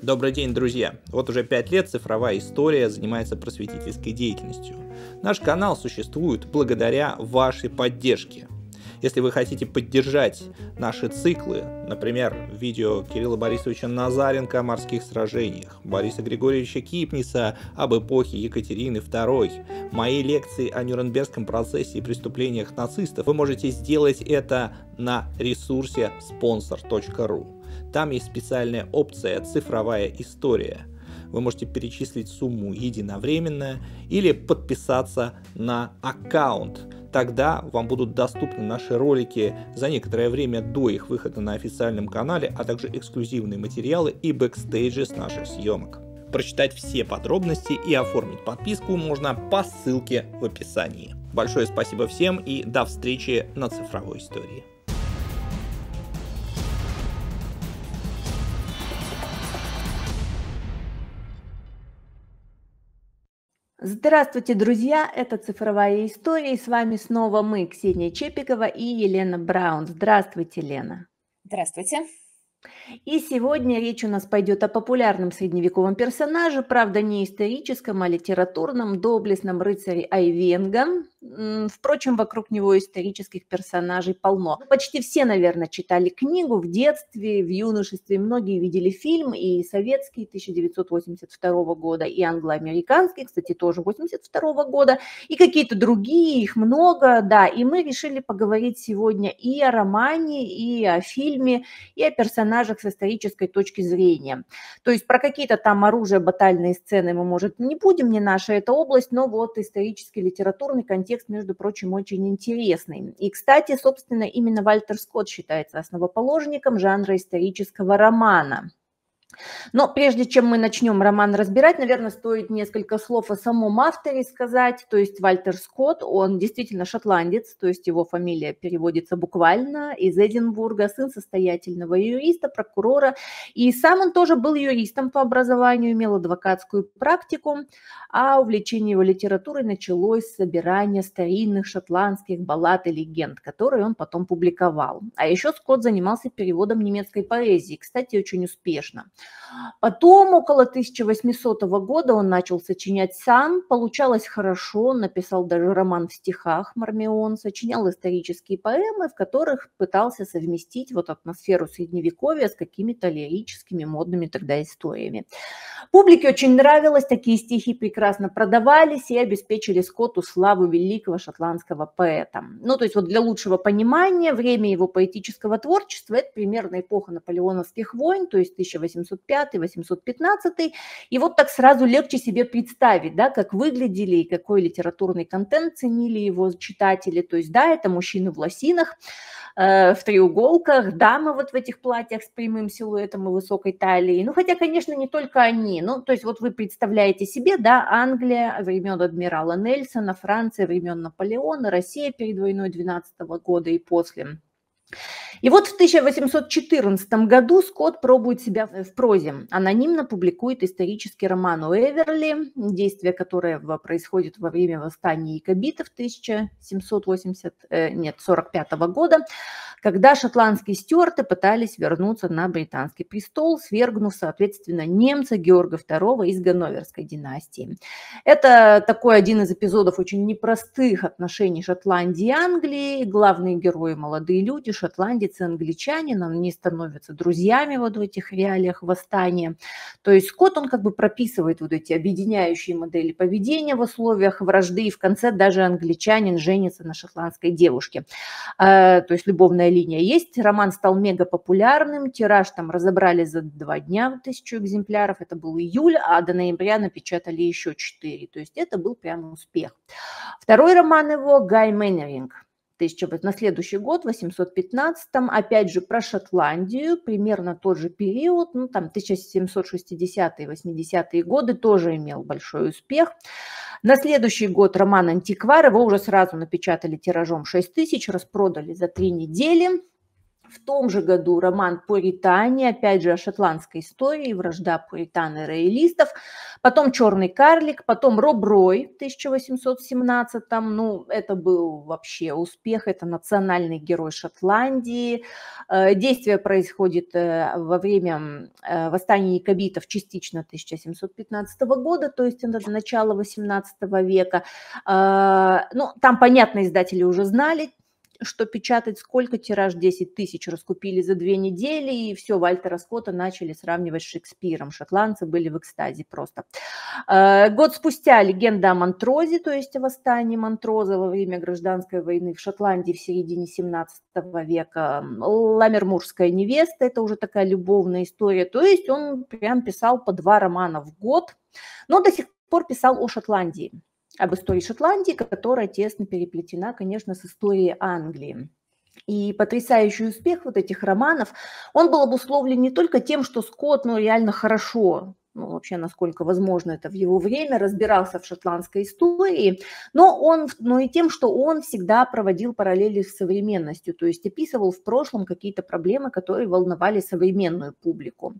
Добрый день, друзья! Вот уже 5 лет цифровая история занимается просветительской деятельностью. Наш канал существует благодаря вашей поддержке. Если вы хотите поддержать наши циклы, например, видео Кирилла Борисовича Назаренко о морских сражениях, Бориса Григорьевича Кипниса об эпохе Екатерины II, мои лекции о Нюрнбергском процессе и преступлениях нацистов, вы можете сделать это на ресурсе sponsor.ru. Там есть специальная опция «Цифровая история». Вы можете перечислить сумму единовременно или подписаться на аккаунт. Тогда вам будут доступны наши ролики за некоторое время до их выхода на официальном канале, а также эксклюзивные материалы и бэкстейджи с наших съемок. Прочитать все подробности и оформить подписку можно по ссылке в описании. Большое спасибо всем и до встречи на цифровой истории. Здравствуйте, друзья! Это «Цифровая история» и с вами снова мы, Ксения Чепикова и Елена Браун. Здравствуйте, Лена! Здравствуйте! И сегодня речь у нас пойдет о популярном средневековом персонаже, правда не историческом, а литературном, доблестном рыцаре Айвенга. Впрочем, вокруг него исторических персонажей полно. Почти все, наверное, читали книгу в детстве, в юношестве. Многие видели фильм и советский 1982 года, и англоамериканский, кстати, тоже 82 года, и какие-то другие, их много, да. И мы решили поговорить сегодня и о романе, и о фильме, и о персонажах с исторической точки зрения. То есть про какие-то там оружие, батальные сцены мы, может, не будем, не наша эта область, но вот исторический, литературный контекст, между прочим, очень интересный. И, кстати, собственно, именно Вальтер Скотт считается основоположником жанра исторического романа. Но прежде чем мы начнем роман разбирать, наверное, стоит несколько слов о самом авторе сказать. То есть Вальтер Скотт, он действительно шотландец, то есть его фамилия переводится буквально из Эдинбурга, сын состоятельного юриста, прокурора. И сам он тоже был юристом по образованию, имел адвокатскую практику, а увлечение его литературой началось с собирания старинных шотландских баллад и легенд, которые он потом публиковал. А еще Скотт занимался переводом немецкой поэзии, кстати, очень успешно. Потом, около 1800 года, он начал сочинять сам. Получалось хорошо, он написал даже роман в стихах «Мармион», сочинял исторические поэмы, в которых пытался совместить вот атмосферу Средневековья с какими-то лирическими, модными тогда историями. Публике очень нравилось, такие стихи прекрасно продавались и обеспечили Скотту славу великого шотландского поэта. Ну, то есть вот для лучшего понимания, время его поэтического творчества – это примерно эпоха наполеоновских войн, то есть 1800 805, 815. И вот так сразу легче себе представить, да, как выглядели и какой литературный контент ценили его читатели. То есть, да, это мужчины в лосинах, э, в треуголках, дамы вот в этих платьях с прямым силуэтом и высокой талией. Ну, хотя, конечно, не только они. Ну, то есть, вот вы представляете себе, да, Англия времен адмирала Нельсона, Франция времен Наполеона, Россия перед войной 12 года и после. И вот в 1814 году Скотт пробует себя в прозе. Анонимно публикует исторический роман Уэверли, действие которого происходит во время восстания якобитов 1780, э, нет, 45 года, когда шотландские стюарты пытались вернуться на британский престол, свергнув, соответственно, немца Георга II из Ганноверской династии. Это такой один из эпизодов очень непростых отношений Шотландии и Англии. Главные герои – молодые люди, Шотландии видится англичанином, они становятся друзьями вот в этих реалиях восстания. То есть Скотт, он как бы прописывает вот эти объединяющие модели поведения в условиях вражды, и в конце даже англичанин женится на шотландской девушке. А, то есть любовная линия есть. Роман стал мега популярным, тираж там разобрали за два дня, тысячу экземпляров, это был июль, а до ноября напечатали еще четыре. То есть это был прям успех. Второй роман его «Гай Мэннеринг» тысяч об этом. На следующий год, в 815-м, опять же, про Шотландию, примерно тот же период, ну, там 1760-80-е годы тоже имел большой успех. На следующий год роман «Антиквар», его уже сразу напечатали тиражом 6 тысяч, распродали за три недели. В том же году роман «Пуритане», опять же, о шотландской истории, вражда пуритан и роялистов. Потом «Черный карлик», потом «Роб Рой» 1817 там, Ну, это был вообще успех, это национальный герой Шотландии. Э, действие происходит э, во время э, восстания якобитов частично 1715 года, то есть это начало 18 века. Ну, там, понятно, издатели уже знали что печатать сколько тираж 10 тысяч раскупили за две недели, и все, Вальтера Скотта начали сравнивать с Шекспиром. Шотландцы были в экстазе просто. Э, год спустя легенда о Монтрозе, то есть о восстании Монтроза во время гражданской войны в Шотландии в середине 17 века. Ламермурская невеста, это уже такая любовная история. То есть он прям писал по два романа в год, но до сих пор писал о Шотландии об истории Шотландии, которая тесно переплетена, конечно, с историей Англии. И потрясающий успех вот этих романов, он был обусловлен не только тем, что Скотт ну, реально хорошо ну, вообще, насколько возможно это в его время, разбирался в шотландской истории, но он, но и тем, что он всегда проводил параллели с современностью, то есть описывал в прошлом какие-то проблемы, которые волновали современную публику.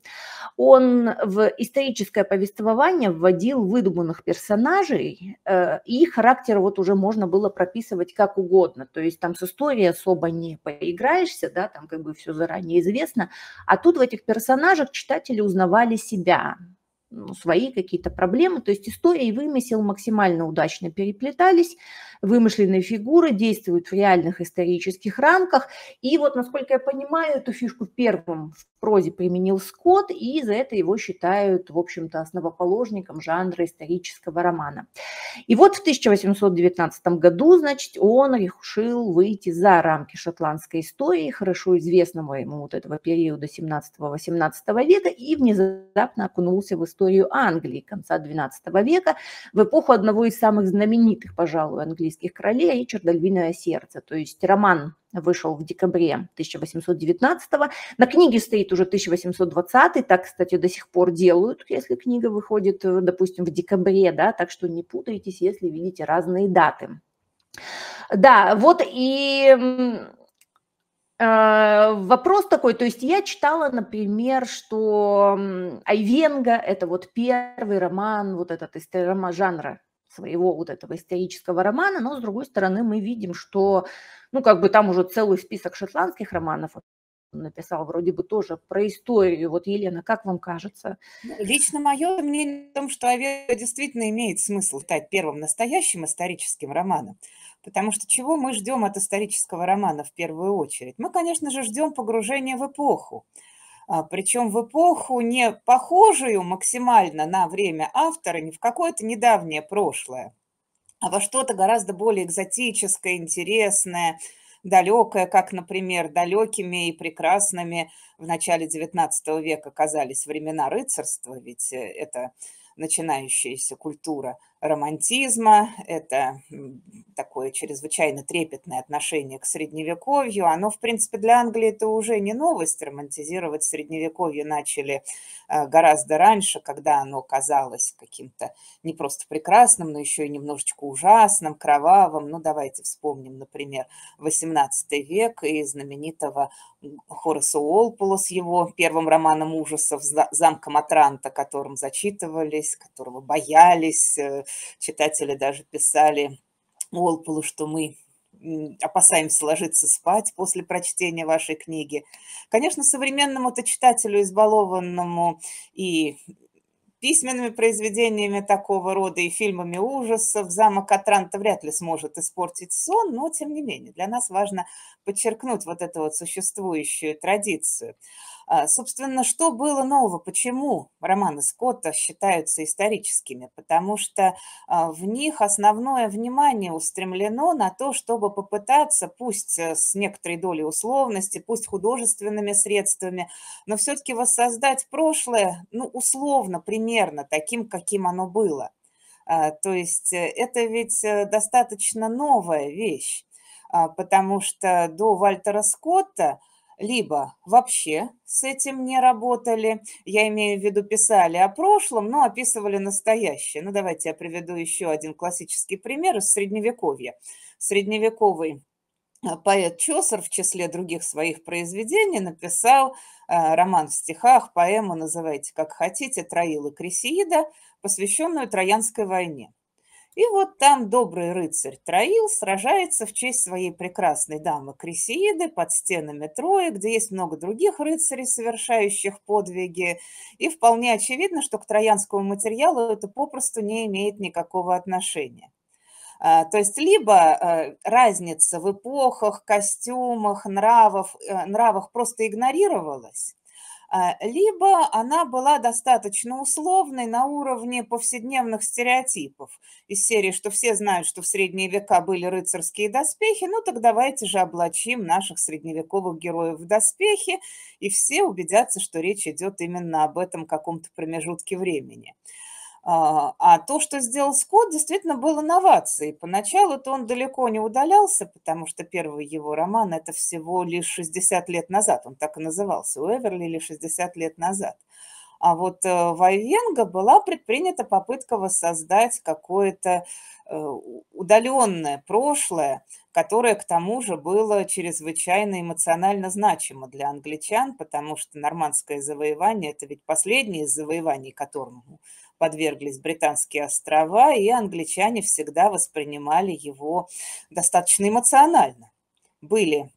Он в историческое повествование вводил выдуманных персонажей, э, и характер вот уже можно было прописывать как угодно, то есть там с историей особо не поиграешься, да, там как бы все заранее известно, а тут в этих персонажах читатели узнавали себя, свои какие-то проблемы. То есть история и вымысел максимально удачно переплетались. Вымышленные фигуры действуют в реальных исторических рамках. И вот, насколько я понимаю, эту фишку первым в прозе применил Скотт, и за это его считают, в общем-то, основоположником жанра исторического романа. И вот в 1819 году, значит, он решил выйти за рамки шотландской истории, хорошо известного ему вот этого периода 17-18 века, и внезапно окунулся в историю Англии конца 12 века, в эпоху одного из самых знаменитых, пожалуй, английских английских королей» и «Чердольвиное сердце». То есть роман вышел в декабре 1819 -го. На книге стоит уже 1820 так, кстати, до сих пор делают, если книга выходит, э, допустим, в декабре, да, так что не путайтесь, если видите разные даты. Да, вот и э, Вопрос такой, то есть я читала, например, что Айвенга – это вот первый роман, вот этот из э, жанра своего вот этого исторического романа, но, с другой стороны, мы видим, что, ну, как бы там уже целый список шотландских романов написал вроде бы тоже про историю. Вот, Елена, как вам кажется? Ну, лично мое мнение в том, что Авера действительно имеет смысл стать первым настоящим историческим романом. Потому что чего мы ждем от исторического романа в первую очередь? Мы, конечно же, ждем погружения в эпоху. А, причем в эпоху не похожую максимально на время автора, не в какое-то недавнее прошлое, а во что-то гораздо более экзотическое, интересное, далекое, как, например, далекими и прекрасными в начале XIX века казались времена рыцарства, ведь э, это начинающаяся культура романтизма, это такое чрезвычайно трепетное отношение к средневековью. Оно, в принципе, для Англии это уже не новость. Романтизировать средневековье начали э, гораздо раньше, когда оно казалось каким-то не просто прекрасным, но еще и немножечко ужасным, кровавым. Ну, давайте вспомним, например, XVIII век и знаменитого Хораса Уолпола с его первым романом ужасов «Замком Атранта», которым зачитывались, которого боялись, э, читатели даже писали Олполу, что мы опасаемся ложиться спать после прочтения вашей книги. Конечно, современному-то читателю, избалованному и письменными произведениями такого рода и фильмами ужасов «Замок Атранта» вряд ли сможет испортить сон, но, тем не менее, для нас важно подчеркнуть вот эту вот существующую традицию. А, собственно, что было нового? Почему романы Скотта считаются историческими? Потому что а, в них основное внимание устремлено на то, чтобы попытаться, пусть э, с некоторой долей условности, пусть художественными средствами, но все-таки воссоздать прошлое, ну, условно, примерно таким, каким оно было. А, то есть э, это ведь э, достаточно новая вещь, потому что до Вальтера Скотта либо вообще с этим не работали, я имею в виду писали о прошлом, но описывали настоящее. Ну, давайте я приведу еще один классический пример из Средневековья. Средневековый а, поэт Чосер в числе других своих произведений написал а, роман в стихах, поэму, называйте как хотите, «Троил и Крисеида», посвященную Троянской войне. И вот там добрый рыцарь Троил сражается в честь своей прекрасной дамы Крисеиды под стенами Трои, где есть много других рыцарей, совершающих подвиги. И вполне очевидно, что к троянскому материалу это попросту не имеет никакого отношения. А, то есть либо а, разница в эпохах, костюмах, нравов, э, нравах просто игнорировалась, а, либо она была достаточно условной на уровне повседневных стереотипов из серии, что все знают, что в средние века были рыцарские доспехи, ну так давайте же облачим наших средневековых героев в доспехи, и все убедятся, что речь идет именно об этом каком-то промежутке времени. А, а то, что сделал Скотт, действительно было новацией. Поначалу-то он далеко не удалялся, потому что первый его роман – это всего лишь 60 лет назад. Он так и назывался «Уэверли» или «60 лет назад». А вот э, в Айвенго была предпринята попытка воссоздать какое-то э, удаленное прошлое, которое к тому же было чрезвычайно эмоционально значимо для англичан, потому что нормандское завоевание – это ведь последнее из завоеваний, которому подверглись британские острова, и англичане всегда воспринимали его достаточно эмоционально. Были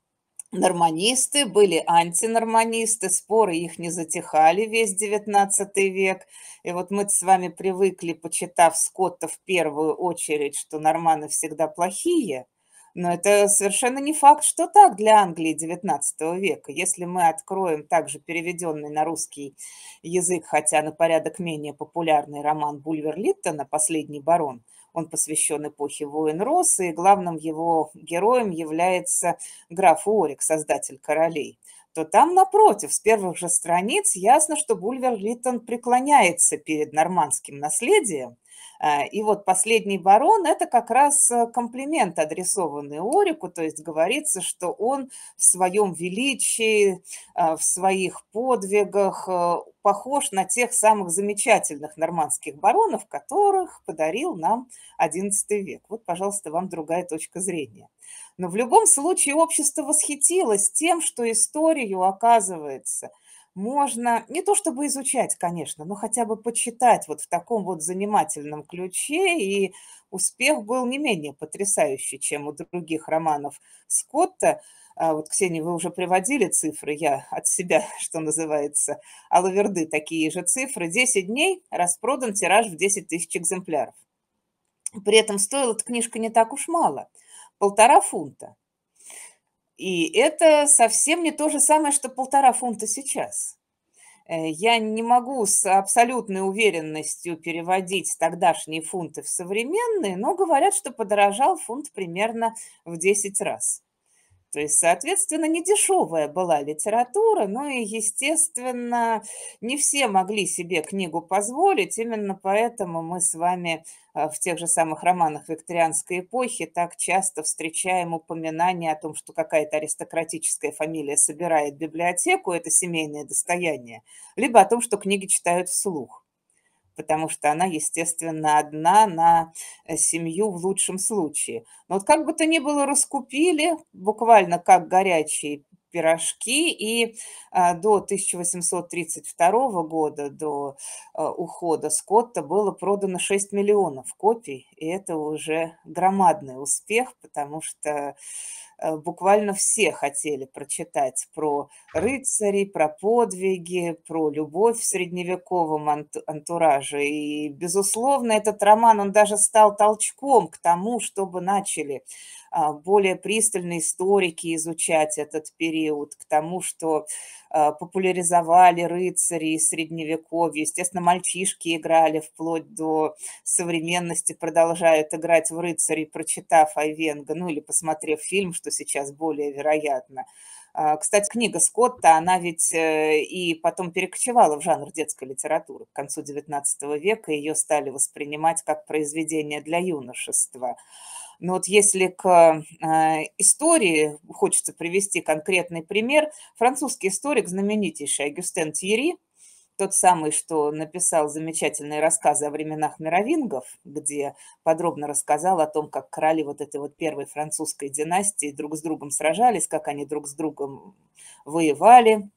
норманисты, были антинорманисты, споры их не затихали весь XIX век. И вот мы с вами привыкли, почитав Скотта в первую очередь, что норманы всегда плохие, но это совершенно не факт, что так для Англии XIX века. Если мы откроем также переведенный на русский язык, хотя на порядок менее популярный роман Бульвер Литтона «Последний барон», он посвящен эпохе воин Рос, и главным его героем является граф Орик, создатель королей то там, напротив, с первых же страниц ясно, что Бульвер Литтон преклоняется перед нормандским наследием, а, и вот последний барон – это как раз э, комплимент, адресованный Орику, то есть говорится, что он в своем величии, а, в своих подвигах э, похож на тех самых замечательных нормандских баронов, которых подарил нам XI век. Вот, пожалуйста, вам другая точка зрения. Но в любом случае общество восхитилось тем, что историю, оказывается, можно не то чтобы изучать, конечно, но хотя бы почитать вот в таком вот занимательном ключе, и успех был не менее потрясающий, чем у других романов Скотта. А вот, Ксения, вы уже приводили цифры, я от себя, что называется, а лаверды такие же цифры. 10 дней распродан тираж в 10 тысяч экземпляров. При этом стоила эта книжка не так уж мало – полтора фунта. И это совсем не то же самое, что полтора фунта сейчас. Э, я не могу с абсолютной уверенностью переводить тогдашние фунты в современные, но говорят, что подорожал фунт примерно в 10 раз. То есть, соответственно, не дешевая была литература, но и, естественно, не все могли себе книгу позволить. Именно поэтому мы с вами э, в тех же самых романах викторианской эпохи так часто встречаем упоминания о том, что какая-то аристократическая фамилия собирает библиотеку, это семейное достояние, либо о том, что книги читают вслух потому что она, естественно, одна на э, семью в лучшем случае. Но вот как бы то ни было, раскупили, буквально как горячие пирожки, и а, до 1832 года, до э, ухода Скотта, было продано 6 миллионов копий, и это уже громадный успех, потому что Э, буквально все хотели прочитать про рыцарей, про подвиги, про любовь в средневековом антураже. И, безусловно, этот роман, он даже стал толчком к тому, чтобы начали а, более пристально историки изучать этот период, к тому, что а, популяризовали рыцари из Средневековья. Естественно, мальчишки играли вплоть до современности, продолжают играть в рыцарей, прочитав Айвенга, ну или посмотрев фильм, что сейчас более вероятно. А, кстати, книга Скотта, она ведь э, и потом перекочевала в жанр детской литературы. К концу XIX века ее стали воспринимать как произведение для юношества. Но вот если к э, истории хочется привести конкретный пример, французский историк, знаменитейший Агюстен Тьерри, тот самый, что написал замечательные рассказы о временах мировингов, где подробно рассказал о том, как короли вот этой вот первой французской династии друг с другом сражались, как они друг с другом воевали,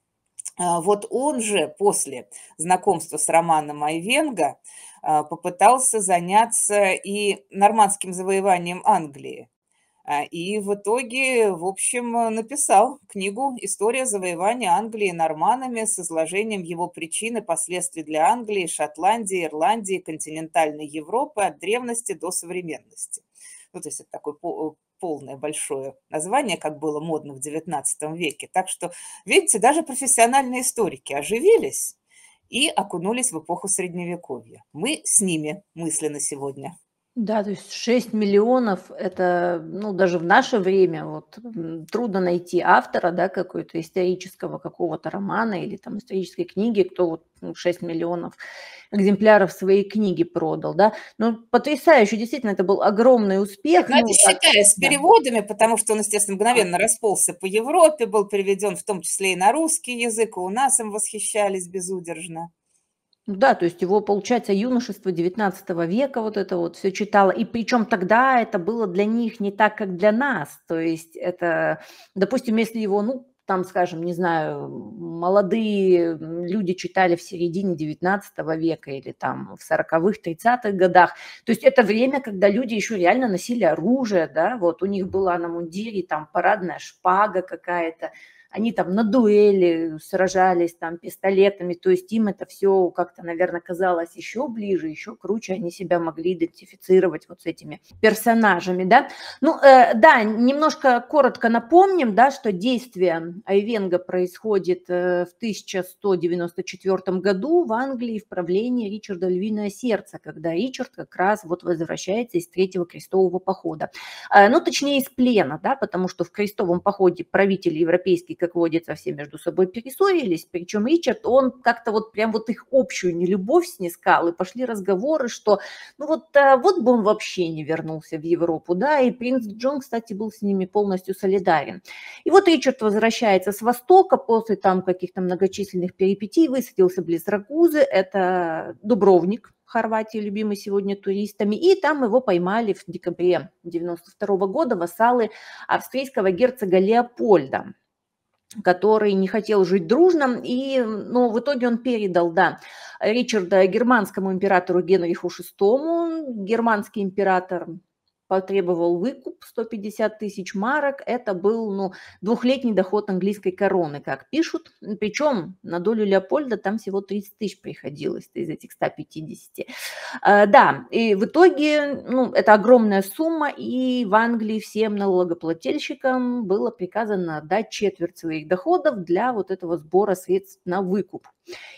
а, вот он же после знакомства с Романом Айвенга а, попытался заняться и нормандским завоеванием Англии. А, и в итоге, в общем, написал книгу «История завоевания Англии норманами» с изложением его причин и последствий для Англии, Шотландии, Ирландии, континентальной Европы от древности до современности. Ну, то есть это такой полное большое название, как было модно в XIX веке. Так что, видите, даже профессиональные историки оживились и окунулись в эпоху Средневековья. Мы с ними мысленно сегодня. Да, то есть 6 миллионов это, ну, даже в наше время вот трудно найти автора, да, какой-то исторического какого-то романа или там исторической книги, кто вот 6 ну, миллионов экземпляров своей книги продал, да. Ну, потрясающе, действительно, это был огромный успех. Надо ну, а считая с переводами, да. потому что он, естественно, мгновенно расползся по Европе, был переведен в том числе и на русский язык, и у нас им восхищались безудержно. Да, то есть его, получается, юношество 19 века вот это вот все читало. И причем тогда это было для них не так, как для нас. То есть это, допустим, если его, ну, там, скажем, не знаю, молодые люди читали в середине 19 века или там в 40-х, 30-х годах. То есть это время, когда люди еще реально носили оружие, да, вот у них была на мундире там парадная шпага какая-то, они там на дуэли сражались там пистолетами, то есть им это все как-то, наверное, казалось еще ближе, еще круче, они себя могли идентифицировать вот с этими персонажами, да. Ну, э, да, немножко коротко напомним, да, что действие Айвенга происходит э, в 1194 году в Англии в правлении Ричарда Львиное Сердце, когда Ричард как раз вот возвращается из Третьего Крестового похода, э, ну, точнее, из плена, да, потому что в Крестовом походе правители европейские как водится, все между собой перессорились. Причем Ричард, он как-то вот прям вот их общую нелюбовь снискал, и пошли разговоры, что ну вот, а, вот бы он вообще не вернулся в Европу, да, и принц Джон, кстати, был с ними полностью солидарен. И вот Ричард возвращается с Востока после там каких-то многочисленных перипетий, высадился близ Рагузы, это Дубровник, Хорватии, любимый сегодня туристами, и там его поймали в декабре 92 года вассалы австрийского герцога Леопольда который не хотел жить дружно, и, но в итоге он передал, да, Ричарда германскому императору Генриху VI, германский император потребовал выкуп 150 тысяч марок. Это был ну, двухлетний доход английской короны, как пишут. Причем на долю Леопольда там всего 30 тысяч приходилось из этих 150. А, да, и в итоге ну, это огромная сумма, и в Англии всем налогоплательщикам было приказано отдать четверть своих доходов для вот этого сбора средств на выкуп.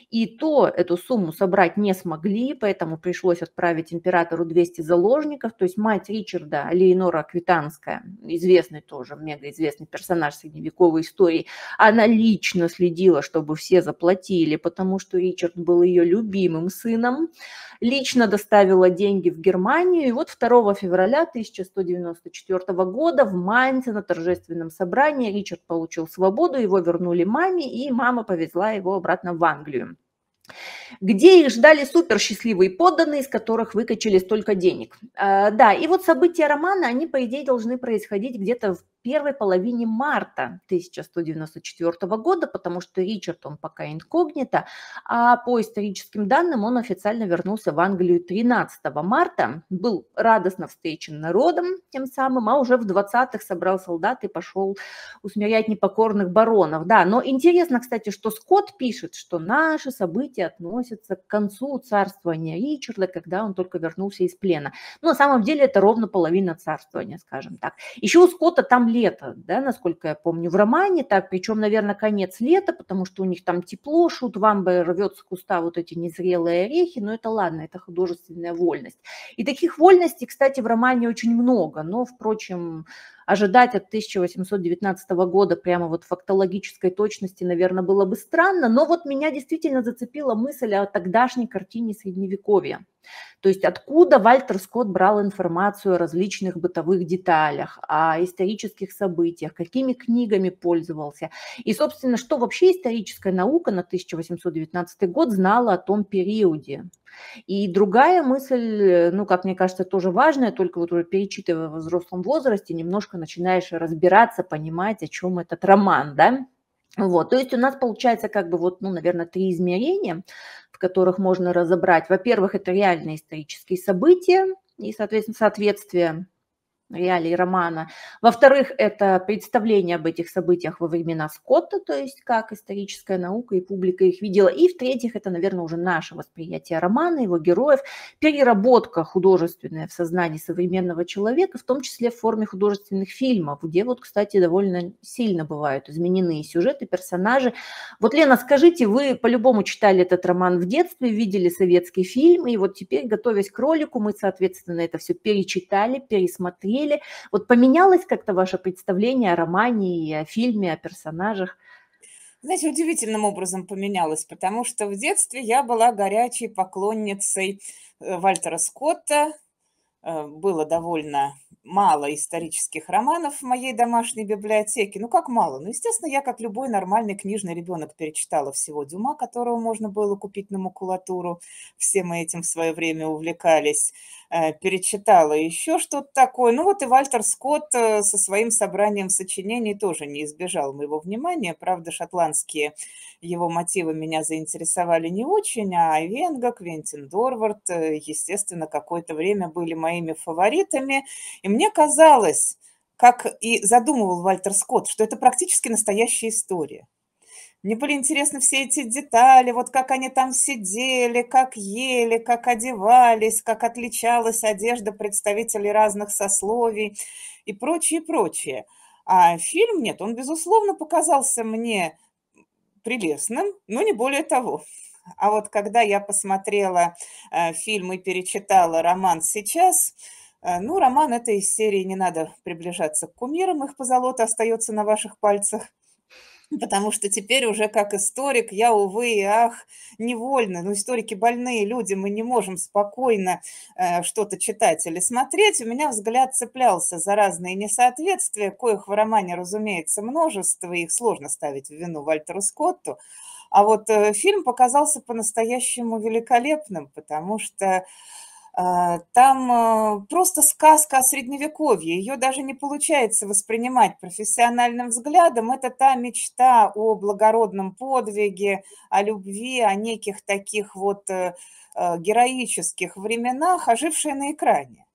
И то эту сумму собрать не смогли, поэтому пришлось отправить императору 200 заложников, то есть мать Ричард. Ричарда, Леонора Аквитанская, известный тоже, мегаизвестный персонаж средневековой истории, она лично следила, чтобы все заплатили, потому что Ричард был ее любимым сыном, лично доставила деньги в Германию, и вот 2 февраля 1194 года в Майнце на торжественном собрании Ричард получил свободу, его вернули маме, и мама повезла его обратно в Англию где их ждали супер счастливые подданные, из которых выкачали столько денег. Э, да, и вот события романа, они, по идее, должны происходить где-то в первой половине марта 1194 года, потому что Ричард, он пока инкогнито, а по историческим данным он официально вернулся в Англию 13 марта, был радостно встречен народом тем самым, а уже в 20-х собрал солдат и пошел усмирять непокорных баронов. Да, но интересно, кстати, что Скотт пишет, что наши события относятся к концу царствования Ричарда, когда он только вернулся из плена. Но ну, на самом деле это ровно половина царствования, скажем так. Еще у Скотта там лета, да, насколько я помню, в романе так, причем, наверное, конец лета, потому что у них там тепло, шут вам бы рвется куста вот эти незрелые орехи, но это ладно, это художественная вольность. И таких вольностей, кстати, в романе очень много, но, впрочем, ожидать от 1819 года прямо вот фактологической точности, наверное, было бы странно, но вот меня действительно зацепила мысль о тогдашней картине Средневековья. То есть откуда Вальтер Скотт брал информацию о различных бытовых деталях, о исторических событиях, какими книгами пользовался. И, собственно, что вообще историческая наука на 1819 год знала о том периоде. И другая мысль, э, ну, как мне кажется, тоже важная, только вот уже перечитывая в взрослом возрасте, немножко начинаешь разбираться, понимать, о чем этот роман, да. Вот, то есть у нас получается как бы вот, ну, наверное, три измерения, в которых можно разобрать. Во-первых, это реальные исторические события и, соответственно, соответствие реалий романа. Во-вторых, это представление об этих событиях во времена Скотта, то есть как историческая наука и публика их видела. И в-третьих, это, наверное, уже наше восприятие романа, его героев, переработка художественная в сознании современного человека, в том числе в форме художественных фильмов, где вот, кстати, довольно сильно бывают изменены сюжеты, персонажи. Вот, Лена, скажите, вы по-любому читали этот роман в детстве, видели советский фильм, и вот теперь, готовясь к ролику, мы, соответственно, это все перечитали, пересмотрели, ели. Вот поменялось как-то ваше представление о романе и о фильме, о персонажах? знаете, удивительным образом поменялось, потому что в детстве я была горячей поклонницей э, Вальтера Скотта, э, было довольно мало исторических романов в моей домашней библиотеке. Ну, как мало? Ну, естественно, я, как любой нормальный книжный ребенок, перечитала всего Дюма, которого можно было купить на макулатуру. Все мы этим в свое время увлекались. Э, перечитала еще что-то такое. Ну, вот и Вальтер Скотт э, со своим собранием сочинений тоже не избежал моего внимания. Правда, шотландские его мотивы меня заинтересовали не очень, а Венга, Квентин Дорвард, э, естественно, какое-то время были моими фаворитами. И мне казалось, как и задумывал Вальтер Скотт, что это практически настоящая история. Мне были интересны все эти детали, вот как они там сидели, как ели, как одевались, как отличалась одежда представителей разных сословий и прочее, прочее. А фильм, нет, он, безусловно, показался мне прелестным, но не более того. А вот когда я посмотрела э, фильм и перечитала роман сейчас, а, ну, роман это из серии «Не надо приближаться к кумирам, их позолота остается на ваших пальцах». Потому что теперь уже как историк я, увы и ах, невольно, ну историки больные люди, мы не можем спокойно э, что-то читать или смотреть. У меня взгляд цеплялся за разные несоответствия, коих в романе, разумеется, множество, их сложно ставить в вину Вальтеру Скотту. А вот э, фильм показался по-настоящему великолепным, потому что Э, там э, просто сказка о средневековье, ее даже не получается воспринимать профессиональным взглядом. Это та мечта о благородном подвиге, о любви, о неких таких вот э, героических временах, ожившие на экране.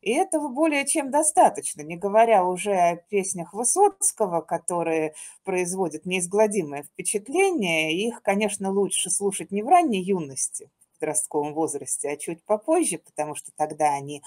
И этого более чем достаточно, не говоря уже о песнях Высоцкого, которые производят неизгладимое впечатление. Их, конечно, лучше слушать не в ранней юности, подростковом возрасте, а чуть попозже, потому что тогда они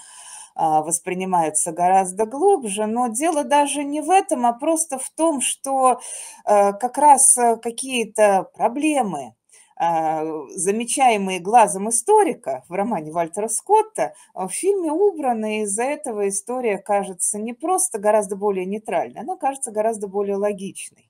а, воспринимаются гораздо глубже. Но дело даже не в этом, а просто в том, что а, как раз э, какие-то проблемы, а, замечаемые глазом историка в романе Вальтера Скотта, в фильме убраны, и из-за этого история кажется не просто гораздо более нейтральной, она кажется гораздо более логичной.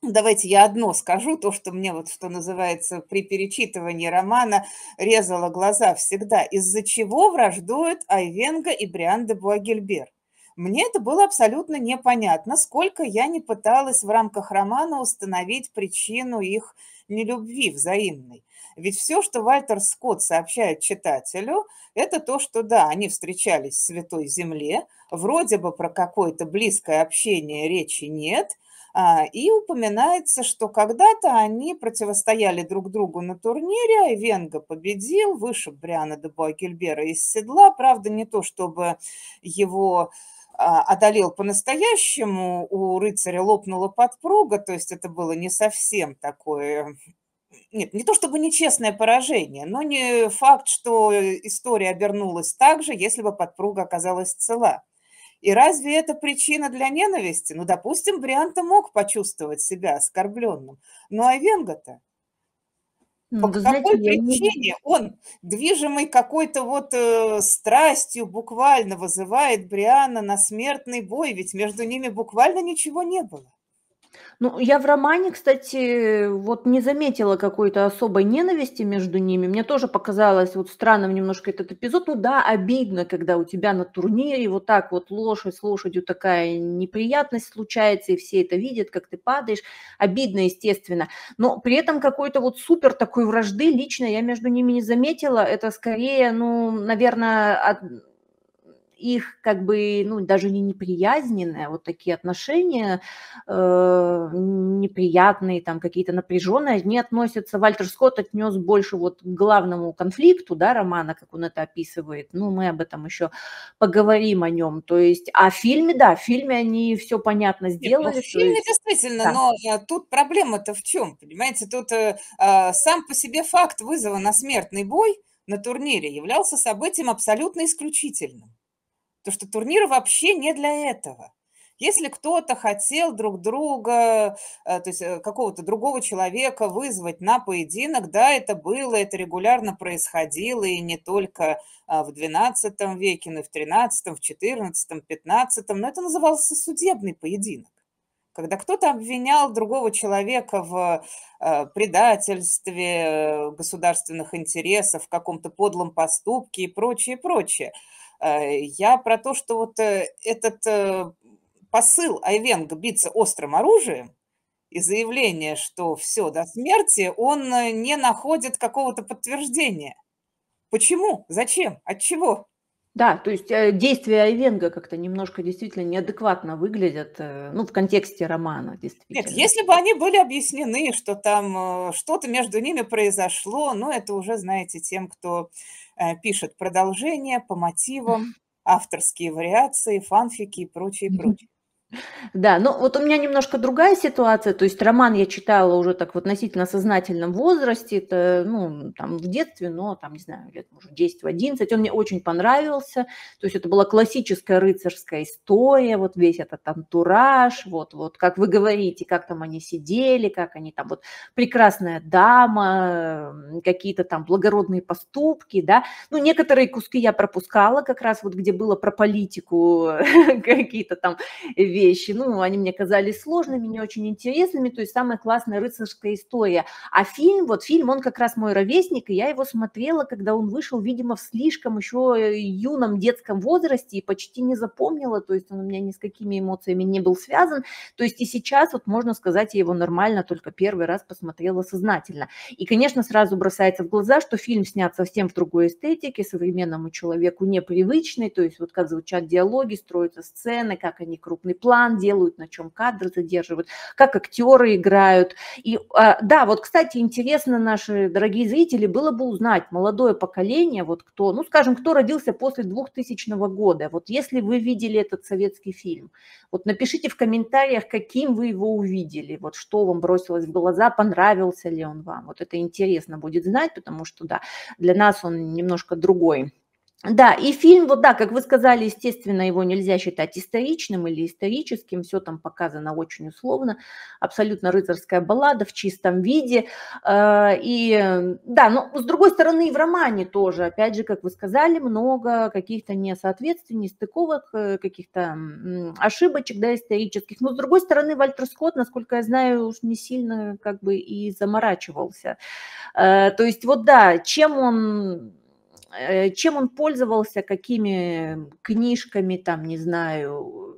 Давайте я одно скажу, то, что мне вот, что называется, при перечитывании романа резало глаза всегда, из-за чего враждуют Айвенга и Брианда де Мне это было абсолютно непонятно, сколько я не пыталась в рамках романа установить причину их нелюбви взаимной. Ведь все, что Вальтер Скотт сообщает читателю, это то, что да, они встречались в Святой Земле, вроде бы про какое-то близкое общение речи нет – а, и упоминается, что когда-то они противостояли друг другу на турнире, и Венга победил, вышиб Бриана де Буакельбера из седла, правда, не то чтобы его а, одолел по-настоящему, у рыцаря лопнула подпруга, то есть это было не совсем такое нет, не то чтобы нечестное поражение, но не факт, что история обернулась так же, если бы подпруга оказалась цела. И разве это причина для ненависти? Ну, допустим, Брианта мог почувствовать себя оскорбленным. Ну, а Венга-то? Ну, По знаете, какой причине я... он, движимый какой-то вот э, страстью, буквально вызывает Бриана на смертный бой? Ведь между ними буквально ничего не было. Ну, я в романе, кстати, вот не заметила какой-то особой ненависти между ними. Мне тоже показалось вот странным немножко этот эпизод. Ну да, обидно, когда у тебя на турнире вот так вот лошадь с лошадью такая неприятность случается, и все это видят, как ты падаешь. Обидно, естественно. Но при этом какой-то вот супер такой вражды лично я между ними не заметила. Это скорее, ну, наверное, от их как бы, ну, даже не неприязненные, а вот такие отношения э, неприятные, там какие-то напряженные, они относятся, Вальтер Скотт отнес больше вот к главному конфликту, да, романа, как он это описывает, ну, мы об этом еще поговорим о нем, то есть, а в фильме, да, в фильме они все понятно сделали. Нет, ну, в фильме есть... действительно, да. но э, тут проблема-то в чем, понимаете, тут э, а, сам по себе факт вызова на смертный бой на турнире являлся событием абсолютно исключительным. Потому что турнир вообще не для этого. Если кто-то хотел друг друга, э, то есть э, какого-то другого человека вызвать на поединок, да, это было, это регулярно происходило, и не только а, в XII веке, но и в XIII, в XIV, XV, но это назывался судебный поединок когда кто-то обвинял другого человека в э, предательстве государственных интересов, в каком-то подлом поступке и прочее, прочее. Э, я про то, что вот э, этот э, посыл Айвенга биться острым оружием и заявление, что все до смерти, он не находит какого-то подтверждения. Почему? Зачем? От чего? Да, то есть действия Айвенга как-то немножко действительно неадекватно выглядят, ну, в контексте романа, действительно. Нет, если бы они были объяснены, что там что-то между ними произошло, ну, это уже, знаете, тем, кто Э, пишет продолжение по мотивам, авторские вариации, фанфики и прочее, прочее. Да, ну вот у меня немножко другая ситуация, то есть роман я читала уже так в относительно сознательном возрасте, это, ну, там, в детстве, но, там, не знаю, лет, может, 10-11, он мне очень понравился, то есть это была классическая рыцарская история, вот весь этот антураж, вот, вот, как вы говорите, как там они сидели, как они там, вот, прекрасная дама, какие-то там благородные поступки, да, ну, некоторые куски я пропускала как раз вот, где было про политику, какие-то там вещи. Ну, они мне казались сложными, не очень интересными, то есть самая классная рыцарская история. А фильм, вот фильм, он как раз мой ровесник, и я его смотрела, когда он вышел, видимо, в слишком еще э, юном детском возрасте и почти не запомнила, то есть он у меня ни с какими эмоциями не был связан. То есть и сейчас, вот можно сказать, я его нормально только первый раз посмотрела сознательно. И, конечно, сразу бросается в глаза, что фильм снят совсем в другой эстетике, современному человеку непривычный, то есть вот как звучат диалоги, строятся сцены, как они крупный план план делают, на чем кадры задерживают, как актеры играют. И а, да, вот, кстати, интересно, наши дорогие зрители, было бы узнать молодое поколение, вот кто, ну, скажем, кто родился после 2000 года, вот если вы видели этот советский фильм, вот напишите в комментариях, каким вы его увидели, вот что вам бросилось в глаза, понравился ли он вам. Вот это интересно будет знать, потому что, да, для нас он немножко другой да, и фильм, вот да, как вы сказали, естественно, его нельзя считать историчным или историческим, все там показано очень условно, абсолютно рыцарская баллада в чистом виде. А, и э, да, но с другой стороны, и в романе тоже, опять же, как вы сказали, много каких-то несоответствий, нестыковок, э, каких-то ошибочек, да, исторических. Но с другой стороны, Вальтер Скотт, насколько я знаю, уж не сильно как бы и заморачивался. Э, то есть вот да, чем он Э, чем он пользовался, какими книжками, там, не знаю,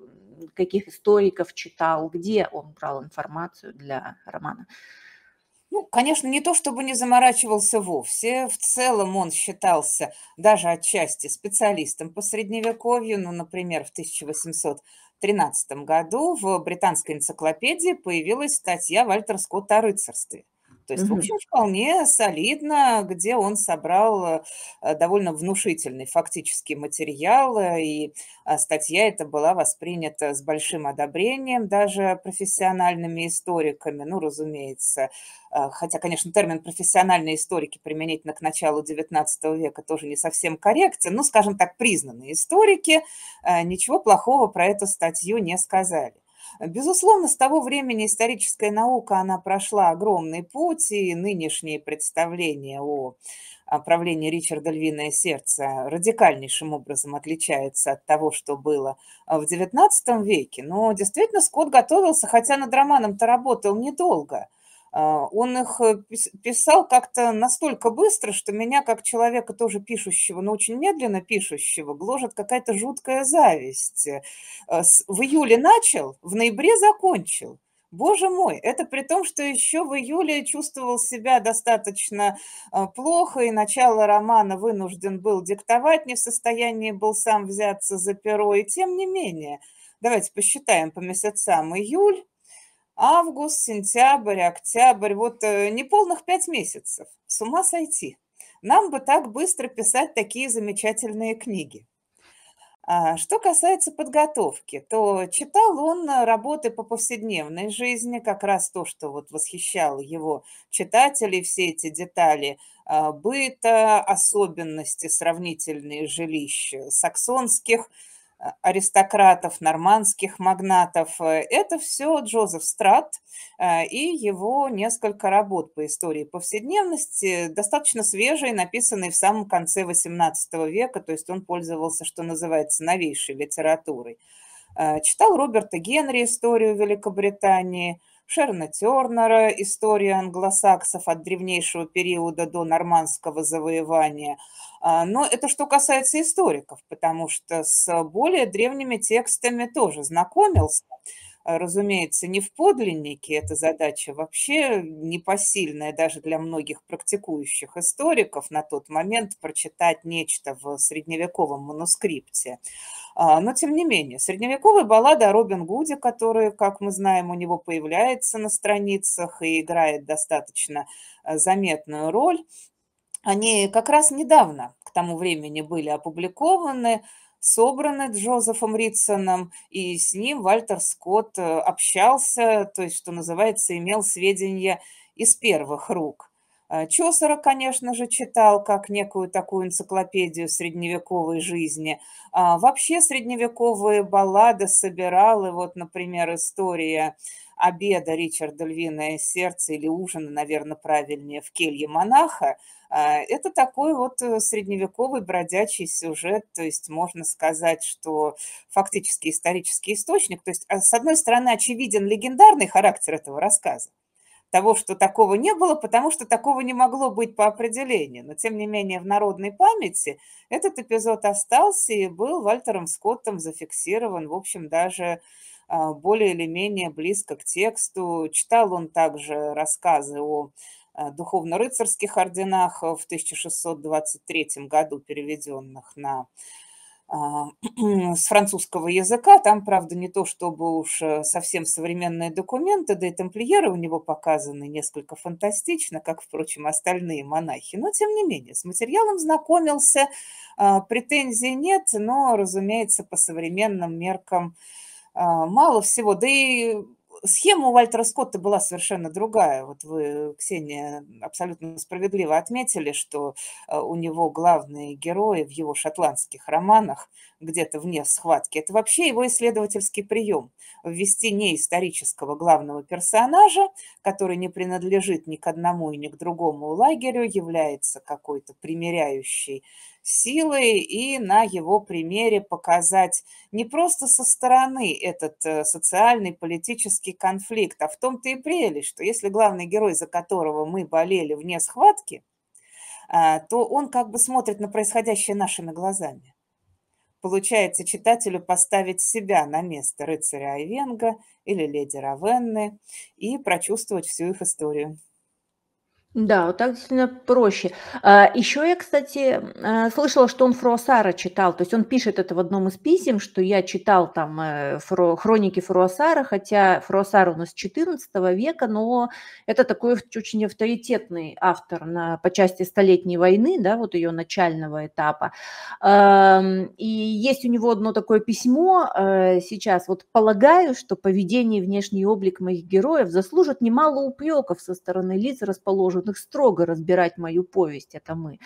каких историков читал, где он брал информацию для романа. Ну, конечно, не то чтобы не заморачивался вовсе. В целом он считался даже отчасти специалистом по средневековью. Ну, например, в 1813 году в британской энциклопедии появилась статья Вальтер Скотта о рыцарстве – то есть, угу. в общем, вполне солидно, где он собрал э, довольно внушительный фактический материал, э, и а, статья эта была воспринята с большим одобрением даже профессиональными историками, ну, разумеется, а, хотя, конечно, термин «профессиональные историки» применительно к началу XIX века тоже не совсем корректен, но, скажем так, признанные историки э, ничего плохого про эту статью не сказали. Безусловно, с того времени историческая наука, она прошла огромный путь, и нынешние представления о правление Ричарда Львиное сердце радикальнейшим образом отличается от того, что было в XIX веке. Но действительно Скотт готовился, хотя над романом-то работал недолго – а, он их э, писал как-то настолько быстро, что меня, как человека тоже пишущего, но очень медленно пишущего, гложет какая-то жуткая зависть. Э, в июле начал, в ноябре закончил. Боже мой, это при том, что еще в июле чувствовал себя достаточно э, плохо, и начало романа вынужден был диктовать, не в состоянии был сам взяться за перо, и тем не менее. Давайте посчитаем по месяцам июль, Август, сентябрь, октябрь, вот э, неполных пять месяцев. С ума сойти. Нам бы так быстро писать такие замечательные книги. А, что касается подготовки, то читал он э, работы по повседневной жизни, как раз то, что вот восхищало его читателей, все эти детали а, быта, особенности сравнительные жилища саксонских аристократов, нормандских магнатов. Это все Джозеф Страт э, и его несколько работ по истории повседневности, достаточно свежие, написанные в самом конце XVIII века, то есть он пользовался, что называется, новейшей литературой. Э, читал Роберта Генри «Историю Великобритании», Шерна Тернера «История англосаксов от древнейшего периода до нормандского завоевания». А, но это что касается историков, потому что с более древними текстами тоже знакомился. А, разумеется, не в подлиннике эта задача вообще непосильная даже для многих практикующих историков на тот момент прочитать нечто в средневековом манускрипте. А, но, тем не менее, средневековая баллада о Робин Гуде, который, как мы знаем, у него появляется на страницах и играет достаточно э, заметную роль, они как раз недавно, к тому времени, были опубликованы, собраны Джозефом Ритсоном, и с ним Вальтер Скотт э, общался, то есть, что называется, имел сведения из первых рук. А, Чосера, конечно же, читал как некую такую энциклопедию средневековой жизни. А, вообще средневековые баллады собирал, и вот, например, история обеда Ричарда Львиное сердце или ужина, наверное, правильнее, в келье монаха, а, это такой вот э, средневековый бродячий сюжет, то есть можно сказать, что фактически исторический источник. То есть, с одной стороны, очевиден легендарный характер этого рассказа, того, что такого не было, потому что такого не могло быть по определению. Но, тем не менее, в народной памяти этот эпизод остался и был Вальтером Скоттом зафиксирован, в общем, даже а, более или менее близко к тексту. Читал он также рассказы о а, духовно-рыцарских орденах в 1623 году, переведенных на а, с французского языка. Там, правда, не то чтобы уж э, совсем современные документы, да и тамплиеры у него показаны несколько фантастично, как, впрочем, остальные монахи. Но, тем не менее, с материалом знакомился, а, претензий нет, но, разумеется, по современным меркам а, мало всего. Да и схема у Вальтера Скотта была совершенно другая. Вот вы, Ксения, абсолютно справедливо отметили, что э, у него главные герои в его шотландских романах где-то вне схватки. Это вообще его исследовательский прием. Ввести не исторического главного персонажа, который не принадлежит ни к одному и ни к другому лагерю, является какой-то примеряющий силой и на его примере показать не просто со стороны этот э, социальный политический конфликт, а в том-то и прелесть, что если главный герой, за которого мы болели вне схватки, а, то он как бы смотрит на происходящее нашими глазами. Получается читателю поставить себя на место рыцаря Айвенга или леди Равенны и прочувствовать всю их историю. Да, вот так действительно проще. А, Еще я, кстати, а, слышала, что он Фруасара читал. То есть он пишет это в одном из писем, что я читал там э, хроники Фруасара, хотя Фруасар у нас 14 века, но это такой очень авторитетный автор на, по части Столетней войны, да, вот ее начального этапа. и есть у него одно такое письмо э, сейчас. Вот полагаю, что поведение и внешний облик моих героев заслужат немало упреков со стороны лиц, расположенных придворных строго разбирать мою повесть, это мы,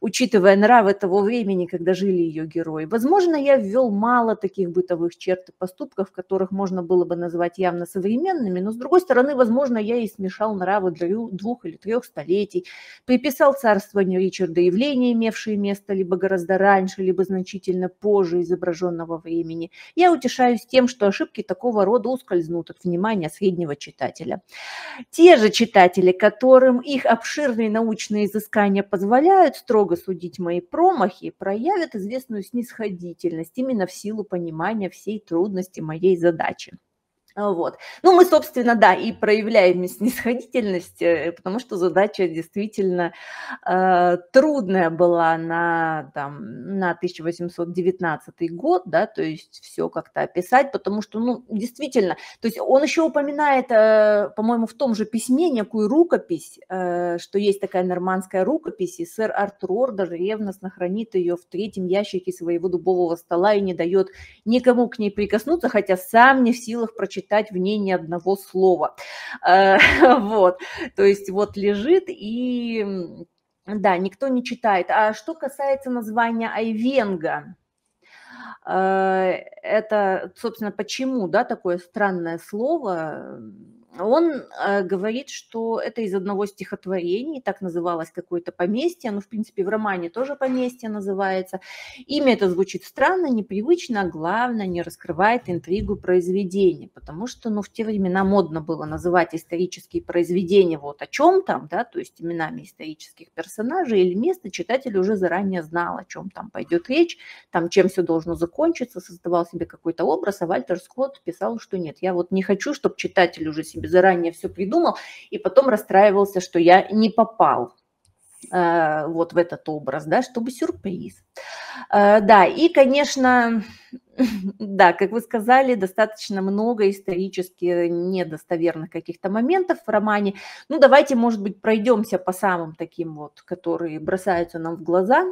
учитывая нравы того времени, когда жили ее герои. Возможно, я ввел мало таких бытовых черт и поступков, которых можно было бы назвать явно современными, но, с другой стороны, возможно, я и смешал нравы двух или трех столетий, приписал царствование Ричарда явления, имевшие место либо гораздо раньше, либо значительно позже изображенного времени. Я утешаюсь тем, что ошибки такого рода ускользнут от внимания среднего читателя. Те же читатели, которым их их обширные научные изыскания позволяют строго судить мои промахи проявят известную снисходительность именно в силу понимания всей трудности моей задачи. А, вот. Ну, мы, собственно, да, и проявляем снисходительность, э, потому что задача действительно э, трудная была на, там, на 1819 год, да, то есть все как-то описать, потому что, ну, действительно, то есть он еще упоминает, э, по-моему, в том же письме некую рукопись, э, что есть такая нормандская рукопись, и сэр Артур даже ревностно хранит ее в третьем ящике своего дубового стола и не дает никому к ней прикоснуться, хотя сам не в силах прочитать прочитать в ней ни одного слова. Э, вот, то есть вот лежит и... Да, никто не читает. А что касается названия Айвенга, э, это, собственно, почему, да, такое странное слово, он э, говорит, что это из одного стихотворения, так называлось какое-то поместье, ну, в принципе, в романе тоже поместье называется. Имя это звучит странно, непривычно, а главное, не раскрывает интригу произведения, потому что, ну, в те времена модно было называть исторические произведения вот о чем там, да, то есть именами исторических персонажей или места, читатель уже заранее знал, о чем там пойдет речь, там, чем все должно закончиться, создавал себе какой-то образ, а Вальтер Скотт писал, что нет, я вот не хочу, чтобы читатель уже себе себе заранее все придумал, и потом расстраивался, что я не попал э, вот в этот образ, да, чтобы сюрприз. Э, да, и, конечно, да, как вы сказали, достаточно много исторически недостоверных каких-то моментов в романе. Ну, давайте, может быть, пройдемся по самым таким вот, которые бросаются нам в глаза. Э,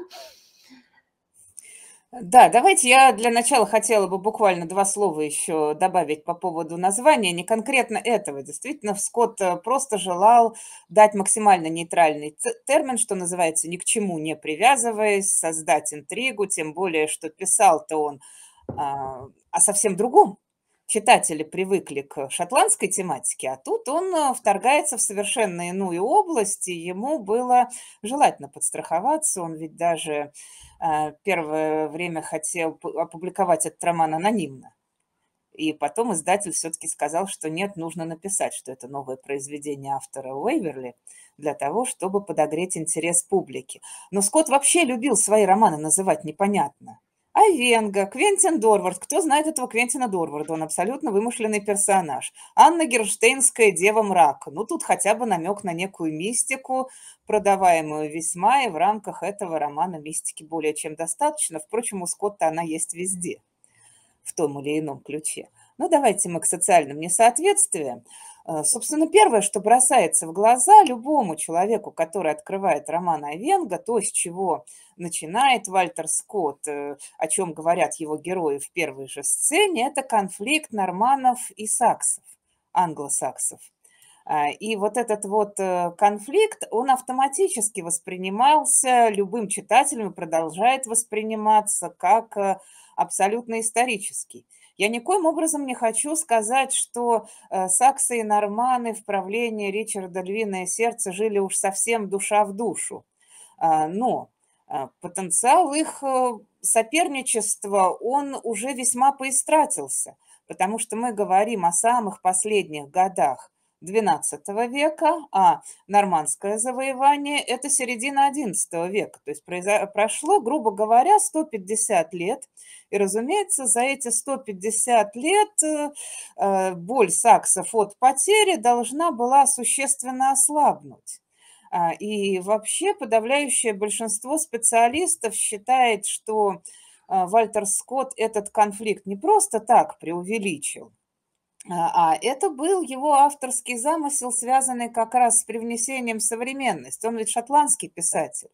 да, давайте я для начала хотела бы буквально два слова еще добавить по поводу названия, не конкретно этого. Действительно, Скотт э, просто желал дать максимально нейтральный термин, что называется, ни к чему не привязываясь, создать интригу, тем более, что писал-то он а, о совсем другом, читатели привыкли к шотландской тематике, а тут он э, вторгается в совершенно иную область, и ему было желательно подстраховаться. Он ведь даже э, первое время хотел опубликовать этот роман анонимно. И потом издатель все-таки сказал, что нет, нужно написать, что это новое произведение автора Уэйверли для того, чтобы подогреть интерес публики. Но Скотт вообще любил свои романы называть непонятно – а Венга, Квентин Дорвард. Кто знает этого Квентина Дорварда? Он абсолютно вымышленный персонаж. Анна Герштейнская «Дева мрак. Ну, тут хотя бы намек на некую мистику, продаваемую весьма, и в рамках этого романа мистики более чем достаточно. Впрочем, у Скотта она есть везде в том или ином ключе. Ну, давайте мы к социальным несоответствиям. Э, собственно, первое, что бросается в глаза любому человеку, который открывает роман Айвенга, то, с чего начинает Вальтер Скотт, э, о чем говорят его герои в первой же сцене, это конфликт норманов и саксов, англосаксов. Э, и вот этот вот конфликт, он автоматически воспринимался любым читателем и продолжает восприниматься как абсолютно исторический. Я никоим образом не хочу сказать, что э, саксы и норманы в правлении Ричарда Львиное Сердце жили уж совсем душа в душу. А, но а, потенциал их э, соперничества, он уже весьма поистратился, потому что мы говорим о самых последних годах XII века, а нормандское завоевание – это середина XI века. То есть прошло, грубо говоря, 150 лет. И, разумеется, за эти 150 лет э, э, боль саксов от потери должна была существенно ослабнуть. А, и вообще подавляющее большинство специалистов считает, что э, Вальтер Скотт этот конфликт не просто так преувеличил, а, а это был его авторский замысел, связанный как раз с привнесением современности. Он ведь шотландский писатель.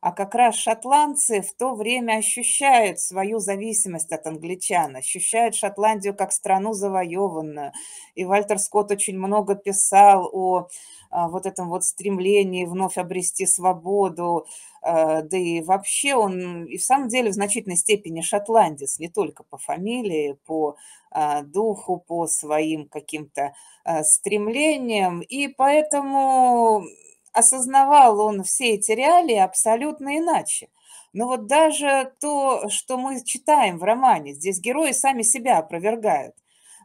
А как раз шотландцы в то время ощущают свою зависимость от англичан, ощущают Шотландию как страну завоеванную. И Вальтер Скотт очень много писал о а, вот этом вот стремлении вновь обрести свободу, Э, да и вообще он и в самом деле в значительной степени шотландец, не только по фамилии, по э, духу, по своим каким-то э, стремлениям, и поэтому осознавал он все эти реалии абсолютно иначе. Но вот даже то, что мы читаем в романе, здесь герои сами себя опровергают.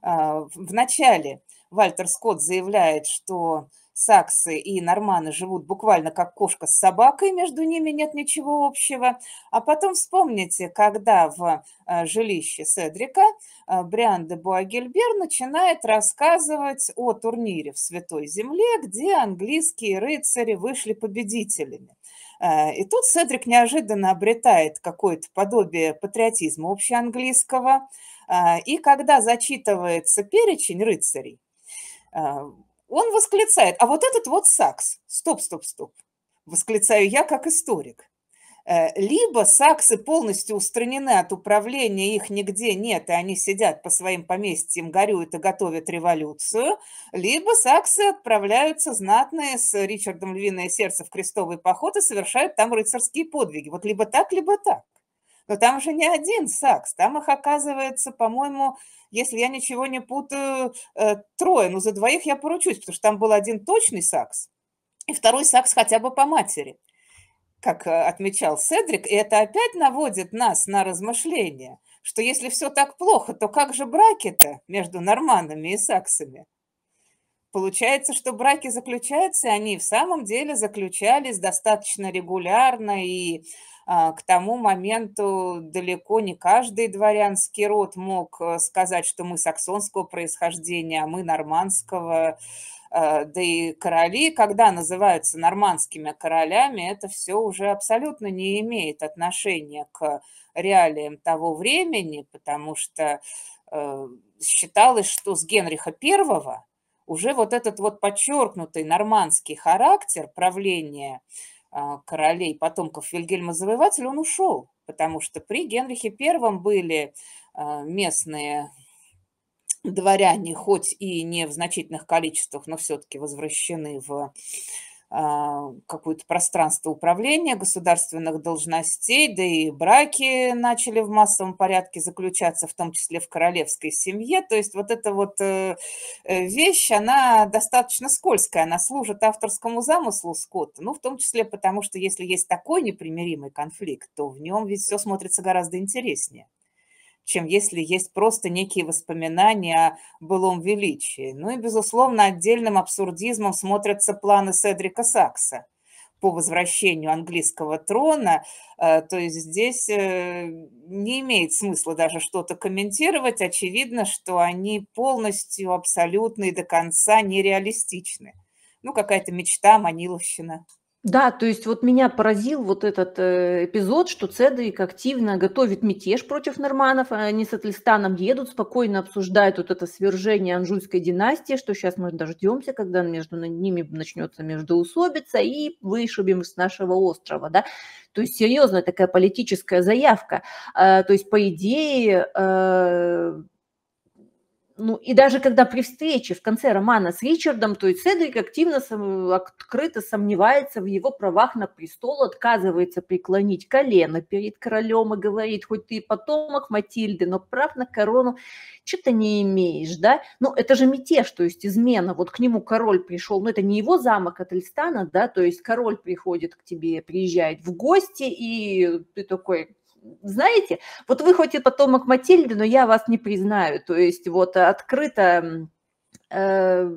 В начале Вальтер Скотт заявляет, что саксы и норманы живут буквально как кошка с собакой, между ними нет ничего общего. А потом вспомните, когда в э, жилище Седрика э, Бриан де Буагельбер начинает рассказывать о турнире в Святой Земле, где английские рыцари вышли победителями. Э, и тут Седрик неожиданно обретает какое-то подобие патриотизма общеанглийского. И когда зачитывается перечень рыцарей, он восклицает, а вот этот вот Сакс. Стоп, стоп, стоп. Восклицаю я как историк. Э, либо саксы полностью устранены от управления, их нигде нет, и они сидят по своим поместьям, горюют и готовят революцию, либо саксы отправляются знатные с Ричардом Львиное Сердце в крестовый поход и совершают там рыцарские подвиги. Вот либо так, либо так. Но там же не один Сакс, там их оказывается, по-моему, если я ничего не путаю, э, трое. Но ну, за двоих я поручусь, потому что там был один точный Сакс и второй Сакс хотя бы по матери, как э, отмечал Седрик. И это опять наводит нас на размышления, что если все так плохо, то как же браки-то между норманами и саксами? Получается, что браки заключаются, они в самом деле заключались достаточно регулярно и а, к тому моменту далеко не каждый дворянский род мог э, сказать, что мы саксонского происхождения, а мы нормандского. Э, да и короли, когда называются нормандскими королями, это все уже абсолютно не имеет отношения к реалиям того времени, потому что э, считалось, что с Генриха первого уже вот этот вот подчеркнутый нормандский характер правления – а, королей, потомков Вильгельма Завоевателя, он ушел, потому что при Генрихе первом были а, местные дворяне, хоть и не в значительных количествах, но все-таки возвращены в а, какое-то пространство управления, государственных должностей, да и браки начали в массовом порядке заключаться, в том числе в королевской семье. То есть вот эта вот э, э, вещь, она достаточно скользкая, она служит авторскому замыслу Скотта, ну, в том числе потому, что если есть такой непримиримый конфликт, то в нем ведь все смотрится гораздо интереснее чем если есть просто некие воспоминания о былом величии. Ну и, безусловно, отдельным абсурдизмом смотрятся планы Седрика Сакса по возвращению английского трона, э, то есть здесь э, не имеет смысла даже что-то комментировать. Очевидно, что они полностью, абсолютно и до конца нереалистичны. Ну, какая-то мечта, маниловщина. Да, то есть вот меня поразил вот этот э, эпизод, что Цедрик активно готовит мятеж против норманов, а они с Атлистаном едут, спокойно обсуждают вот это свержение Анжуйской династии, что сейчас мы дождемся, когда между ними начнется междуусобица и вышибем с нашего острова, да. То есть серьезная такая политическая заявка. Э, то есть, по идее, э, ну, и даже когда при встрече в конце романа с Ричардом, то есть Седрик активно, открыто сомневается в его правах на престол, отказывается преклонить колено перед королем и говорит, хоть ты и потомок Матильды, но прав на корону что-то не имеешь, да? Ну, это же мятеж, то есть измена. Вот к нему король пришел, но ну, это не его замок от Эльстана, да, то есть король приходит к тебе, приезжает в гости, и ты такой, знаете, вот вы хоть и потомок Матильды, но я вас не признаю. То есть вот открыто э,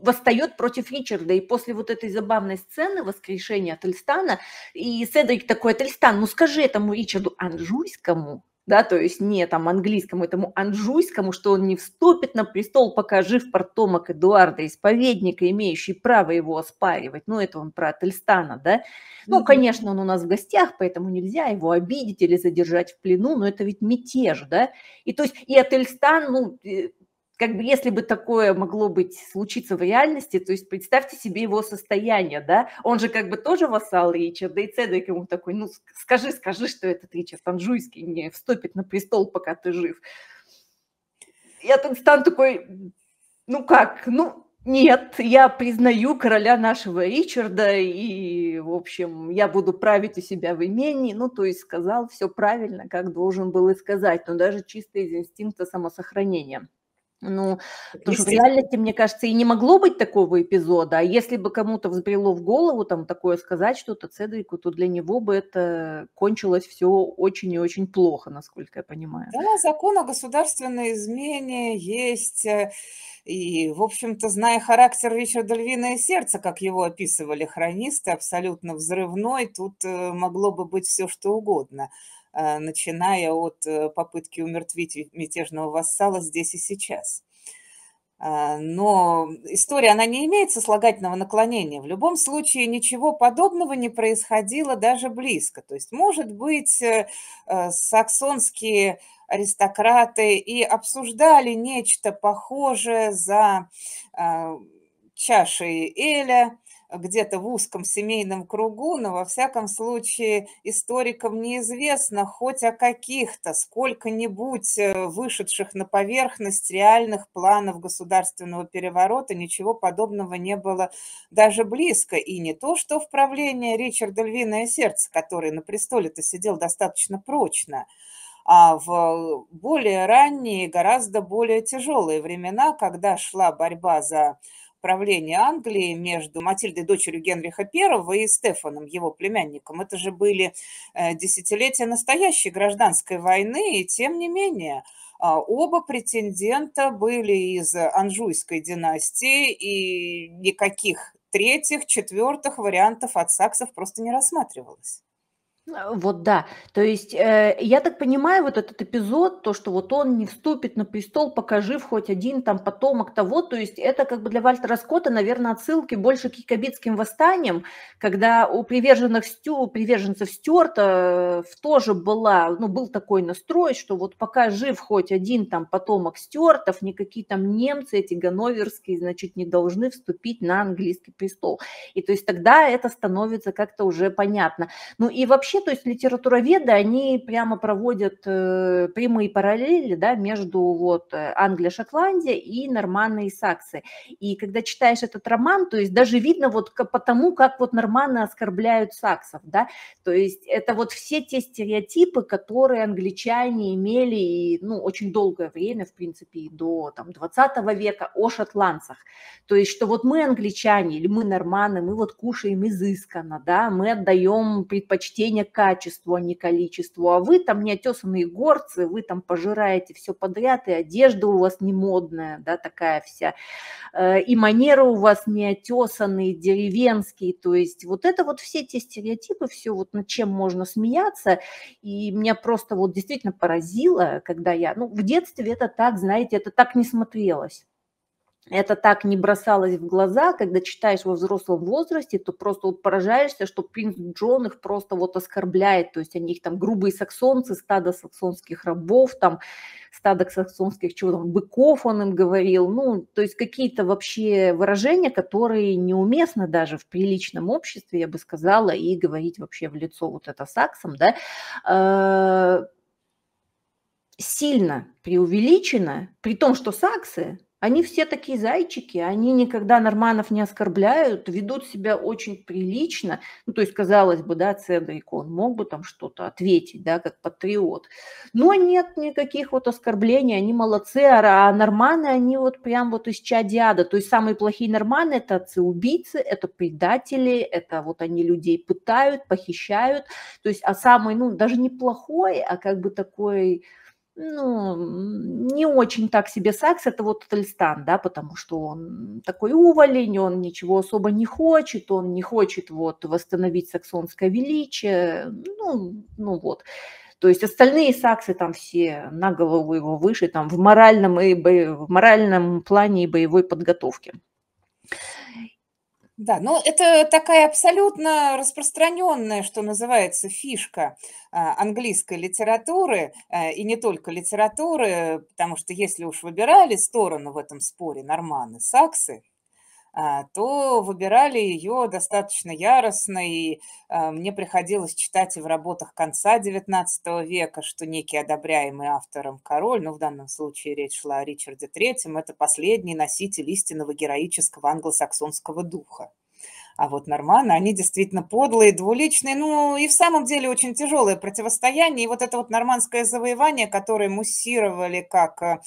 восстает против Ричарда. И после вот этой забавной сцены воскрешения Тельстана, и Седрик такой, Тельстан, ну скажи этому Ричарду Анжуйскому, да, то есть не там английскому этому анжуйскому, что он не вступит на престол, пока жив портомок Эдуарда, исповедника, имеющий право его оспаривать, ну, это он про Ательстана, да, ну, конечно, он у нас в гостях, поэтому нельзя его обидеть или задержать в плену, но это ведь мятеж, да, и то есть и Ательстан, ну, э, как бы если бы такое могло быть, случиться в реальности, то есть представьте себе его состояние, да, он же как бы тоже вассал Ричарда, и Цедек ему такой, ну скажи, скажи, что этот Ричард Анжуйский не вступит на престол, пока ты жив. Я тут стану такой, ну как, ну нет, я признаю короля нашего Ричарда, и, в общем, я буду править у себя в имении. Ну, то есть сказал все правильно, как должен был и сказать, но даже чисто из инстинкта самосохранения. Ну, потому что в реальности, мне кажется, и не могло быть такого эпизода. А если бы кому-то взбрело в голову там такое сказать что-то Цедрику, то для него бы это кончилось все очень и очень плохо, насколько я понимаю. Да, закон о государственной измене есть. Э, и, в общем-то, зная характер Ричарда Львиное сердце, как его описывали хронисты, абсолютно взрывной, тут э, могло бы быть все что угодно. Э, начиная от э, попытки умертвить мятежного вассала здесь и сейчас. Э, но история, она не имеет сослагательного наклонения. В любом случае ничего подобного не происходило даже близко. То есть, может быть, саксонские аристократы и обсуждали нечто похожее за чашей Эля, где-то в узком семейном кругу, но во всяком случае историкам неизвестно хоть о каких-то сколько-нибудь э, вышедших на поверхность реальных планов государственного переворота, ничего подобного не было даже близко. И не то, что в правлении Ричарда Львиное Сердце, который на престоле-то сидел достаточно прочно, а в э, более ранние, гораздо более тяжелые времена, когда шла борьба за правления Англии между Матильдой, дочерью Генриха I, и Стефаном, его племянником. Это же были э, десятилетия настоящей гражданской войны, и тем не менее а, оба претендента были из Анжуйской династии, и никаких третьих, четвертых вариантов от саксов просто не рассматривалось. Э, вот да, то есть э, я так понимаю, вот этот эпизод, то, что вот он не вступит на престол, покажи хоть один там потомок того, то есть это как бы для Вальтера Скотта, наверное, отсылки больше к якобитским восстаниям, когда у приверженных Стю, у приверженцев Стюарта э, тоже была, ну, был такой настрой, что вот пока жив хоть один там потомок Стюартов, никакие там немцы эти ганноверские, значит, не должны вступить на английский престол. И то есть тогда это становится как-то уже понятно. Ну и вообще вообще, то есть литературоведы, они прямо проводят э, прямые параллели да, между вот э, Англия, Шотландия и норманы и саксы. И когда читаешь этот роман, то есть даже видно вот по тому, как вот норманы оскорбляют саксов, да, то есть это вот все те стереотипы, которые англичане имели, и, ну, очень долгое время, в принципе, до там 20 века о шотландцах. То есть, что вот мы англичане или мы норманы, мы вот кушаем изысканно, да, мы отдаем предпочтение качеству, а не количеству. А вы там неотесанные горцы, вы там пожираете все подряд, и одежда у вас не модная, да, такая вся, э, и манеры у вас неотесанные, деревенские. То есть вот это вот все те стереотипы, все вот над чем можно смеяться. И меня просто вот действительно поразило, когда я, ну, в детстве это так, знаете, это так не смотрелось это так не бросалось в глаза, когда читаешь во взрослом возрасте, то просто вот поражаешься, что принц Джон их просто вот оскорбляет, то есть они их там грубые саксонцы, стадо саксонских рабов, там стадо саксонских чего там, быков он им говорил, ну, то есть какие-то вообще выражения, которые неуместно даже в приличном обществе, я бы сказала, и говорить вообще в лицо вот это саксом, да, а, сильно преувеличено, при том, что саксы они все такие зайчики, они никогда норманов не оскорбляют, ведут себя очень прилично. Ну, то есть, казалось бы, да, Цедрик, он мог бы там что-то ответить, да, как патриот. Но нет никаких вот оскорблений, они молодцы, а, а норманы, они вот прям вот из чадиада. То есть, самые плохие норманы – это отцы-убийцы, это предатели, это вот они людей пытают, похищают. То есть, а самый, ну, даже неплохой, а как бы такой ну, не очень так себе Сакс, это вот Тельстан, да, потому что он такой уволень, он ничего особо не хочет, он не хочет вот восстановить саксонское величие, ну, ну вот. То есть остальные саксы там все на голову его выше, там в моральном, и бо... в моральном плане и боевой подготовке. Да, но это такая абсолютно распространенная, что называется, фишка а, английской литературы, э, и не только литературы, потому что если уж выбирали сторону в этом споре норманы, саксы, а, то выбирали ее достаточно яростно, и а, мне приходилось читать и в работах конца XIX века, что некий одобряемый автором король, ну, в данном случае речь шла о Ричарде III, это последний носитель истинного героического англосаксонского духа. А вот норманы, они действительно подлые, двуличные, ну и в самом деле очень тяжелое противостояние. И вот это вот нормандское завоевание, которое муссировали как э,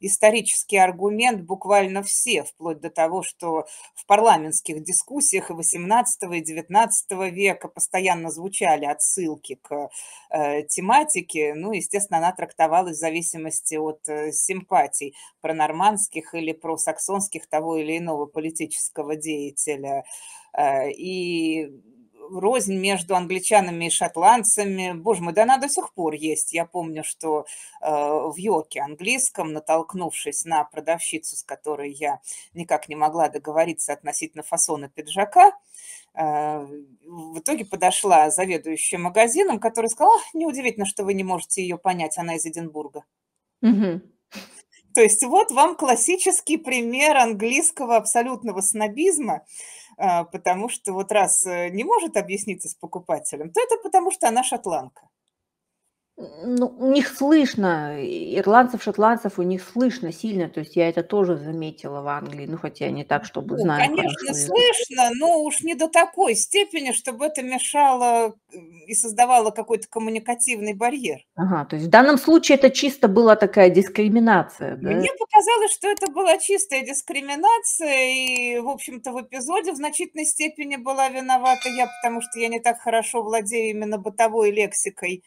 исторический аргумент буквально все, вплоть до того, что в парламентских дискуссиях и 18 и 19 века постоянно звучали отсылки к э, тематике. Ну, естественно, она трактовалась в зависимости от э, симпатий про нормандских или про саксонских того или иного политического деятеля Э, и рознь между англичанами и шотландцами. Боже мой, да она до сих пор есть. Я помню, что э, в Йорке английском, натолкнувшись на продавщицу, с которой я никак не могла договориться относительно фасона пиджака, э, в итоге подошла заведующая магазином, которая сказала, неудивительно, что вы не можете ее понять, она из Эдинбурга. То есть вот вам классический пример английского абсолютного снобизма, а, потому что вот раз э, не может объясниться с покупателем, то это потому что она шотландка. Ну, у них слышно, ирландцев, шотландцев у них слышно сильно, то есть я это тоже заметила в Англии, ну, хотя не так, чтобы ну, знаю. Конечно, хорошо. слышно, но уж не до такой степени, чтобы это мешало и создавало какой-то коммуникативный барьер. Ага, то есть в данном случае это чисто была такая дискриминация, да? Мне показалось, что это была чистая дискриминация, и, в общем-то, в эпизоде в значительной степени была виновата я, потому что я не так хорошо владею именно бытовой лексикой,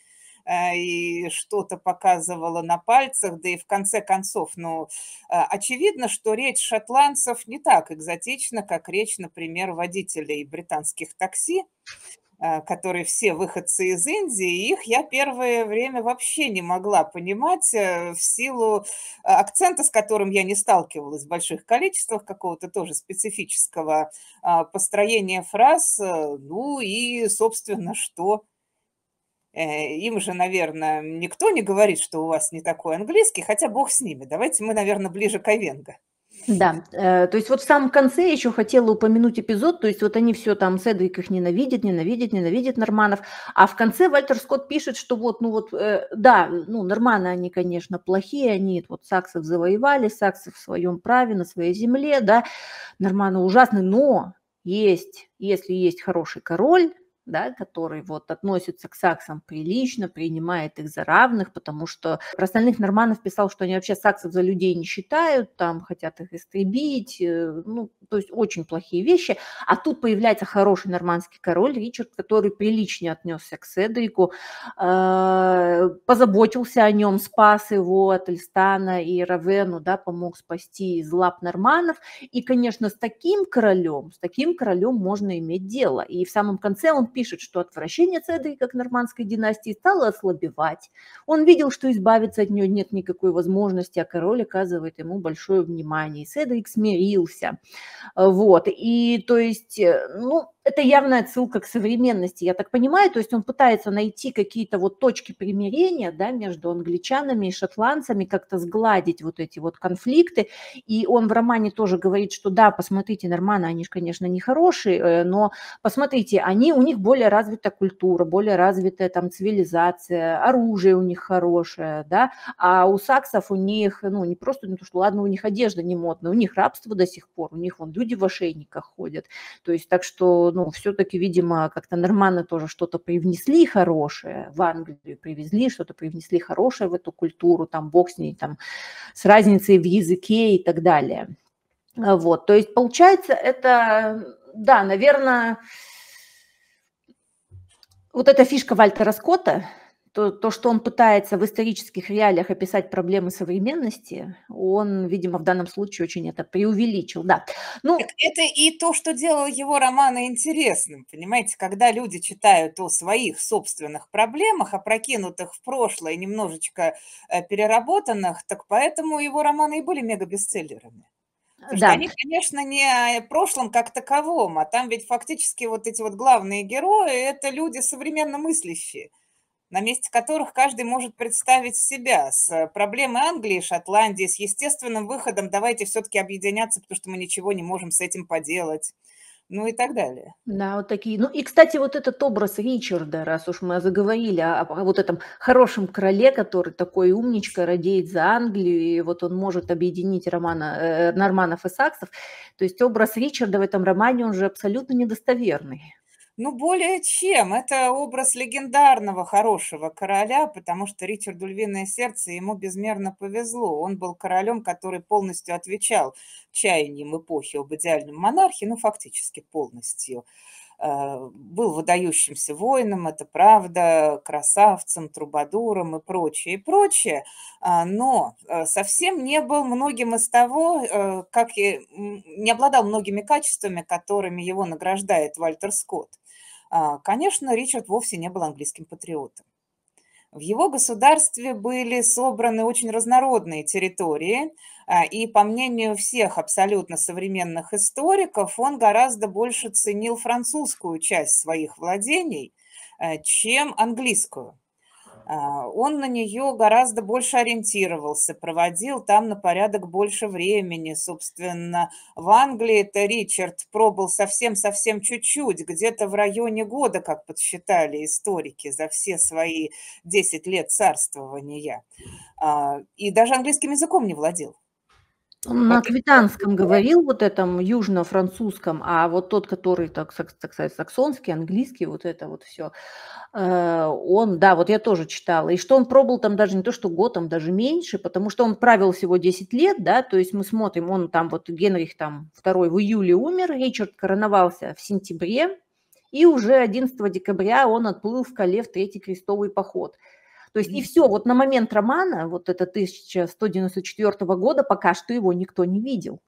Э, и что-то показывала на пальцах, да и в конце концов, ну, э, очевидно, что речь шотландцев не так экзотична, как речь, например, водителей британских такси, э, которые все выходцы из Индии, их я первое время вообще не могла понимать в силу акцента, с которым я не сталкивалась в больших количествах, какого-то тоже специфического построения фраз, ну и, собственно, что Э, им же, наверное, никто не говорит, что у вас не такой английский, хотя бог с ними. Давайте мы, наверное, ближе к Овенго. Да, э, то есть вот в самом конце еще хотела упомянуть эпизод, то есть вот они все там, Седвик их ненавидит, ненавидит, ненавидит Норманов, а в конце Вальтер Скотт пишет, что вот, ну вот, э, да, ну Норманы они, конечно, плохие, они вот саксов завоевали, саксы в своем праве, на своей земле, да, Норманы ужасны, но есть, если есть хороший король, да, который вот относится к саксам прилично, принимает их за равных, потому что про остальных норманов писал, что они вообще саксов за людей не считают, там хотят их истребить, э, ну, то есть очень плохие вещи. А тут появляется хороший нормандский король Ричард, который приличнее отнесся к Седрику, э, позаботился о нем, спас его от Эльстана и Равену, да, помог спасти из лап норманов. И, конечно, с таким королем, с таким королем можно иметь дело. И в самом конце он пишет, что отвращение от этой, как нормандской династии, стало ослабевать. Он видел, что избавиться от нее нет никакой возможности, а король оказывает ему большое внимание. И Седрик смирился. Вот. И то есть, э, ну, это явная отсылка к современности, я так понимаю. То есть он пытается найти какие-то вот точки примирения да, между англичанами и шотландцами, как-то сгладить вот эти вот конфликты. И он в романе тоже говорит, что да, посмотрите, норманы, они же, конечно, не хорошие, э, но посмотрите, они, у них более развитая культура, более развитая там цивилизация, оружие у них хорошее, да, а у саксов у них, ну, не просто, ну, то, что, ладно, у них одежда не модная, у них рабство до сих пор, у них вон люди в ошейниках ходят. То есть так что ну, все-таки, видимо, как-то норманы тоже что-то привнесли хорошее в Англию, привезли что-то, привнесли хорошее в эту культуру, там, бог с ней, там, с разницей в языке и так далее. А, вот, то есть, получается, это, да, наверное, вот эта фишка Вальтера Скотта – то, то, что он пытается в исторических реалиях описать проблемы современности, он, видимо, в данном случае очень это преувеличил, да. Ну, это и то, что делало его романы интересным, понимаете, когда люди читают о своих собственных проблемах, опрокинутых в прошлое, немножечко э, переработанных, так поэтому его романы и были мегабестселлерами. да. они, конечно, не о прошлом как таковом, а там ведь фактически вот эти вот главные герои – это люди современно мыслящие – на месте которых каждый может представить себя. С э, проблемой Англии, Шотландии, с естественным выходом «давайте все-таки объединяться, потому что мы ничего не можем с этим поделать» ну и так далее. Да, вот такие. Ну и, кстати, вот этот образ Ричарда, раз уж мы заговорили о, о вот этом хорошем короле, который такой умничка, радеет за Англию, и вот он может объединить романа, э, э норманов и саксов, то есть образ Ричарда в этом романе, он же абсолютно недостоверный. Ну, более чем. Это образ легендарного хорошего короля, потому что Ричарду Львиное Сердце ему безмерно повезло. Он был королем, который полностью отвечал чаяниям эпохи об идеальном монархе, ну, фактически полностью. Э, был выдающимся воином, это правда, красавцем, трубадуром и прочее, и прочее, а, но э, совсем не был многим из того, э, как и не обладал многими качествами, которыми его награждает Вальтер Скотт. А, конечно, Ричард вовсе не был английским патриотом. В его государстве были собраны очень разнородные территории, а, и, по мнению всех абсолютно современных историков, он гораздо больше ценил французскую часть своих владений, а, чем английскую. А, он на нее гораздо больше ориентировался, проводил там на порядок больше времени. Собственно, в англии это Ричард пробыл совсем-совсем чуть-чуть, где-то в районе года, как подсчитали историки, за все свои 10 лет царствования. А, и даже английским языком не владел на квитанском говорил, вот этом южно-французском, а вот тот, который, так, так сказать, саксонский, английский, вот это вот все, э, он, да, вот я тоже читала, и что он пробовал там даже не то, что год, там даже меньше, потому что он правил всего 10 лет, да, то есть мы смотрим, он там, вот Генрих там второй в июле умер, Ричард короновался в сентябре, и уже 11 декабря он отплыл в Кале в Третий крестовый поход – то есть и все, вот на момент романа, вот это 1194 года, пока что его никто не видел.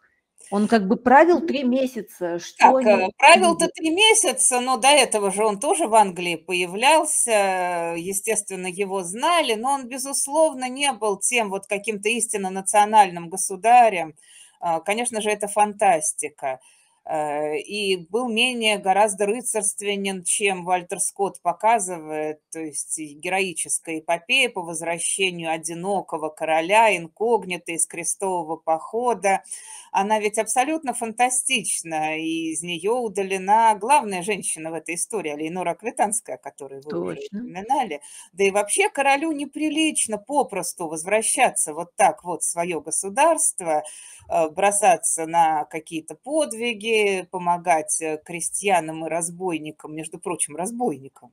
Он как бы правил три месяца. Что так, э, правил-то три месяца, но до этого же он тоже в Англии появлялся, естественно, его знали, но он, безусловно, не был тем вот каким-то истинно национальным государем. А, конечно же, это фантастика. Э, и был менее гораздо рыцарственен, чем Вальтер Скотт показывает, то есть героическая эпопея по возвращению одинокого короля инкогнито из крестового похода. Она ведь абсолютно фантастична, и из нее удалена главная женщина в этой истории, Алейнора Квитанская, о которой вы Точно. упоминали. Да и вообще королю неприлично попросту возвращаться вот так вот в свое государство, э, бросаться на какие-то подвиги, помогать э, крестьянам и разбойникам, между прочим, разбойникам,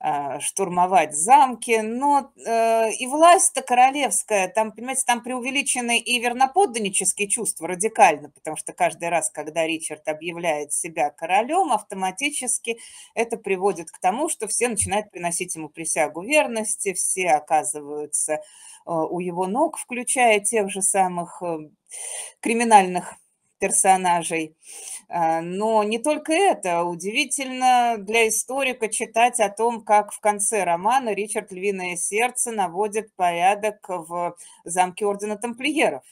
а, штурмовать замки. Но э, и власть-то королевская, там, понимаете, там преувеличены и верноподданнические чувства радикально, потому что каждый раз, когда Ричард объявляет себя королем, автоматически это приводит к тому, что все начинают приносить ему присягу верности, все оказываются э, у его ног, включая тех же самых криминальных персонажей. А, но не только это. Удивительно для историка читать о том, как в конце романа Ричард Львиное Сердце наводит порядок в замке Ордена Тамплиеров.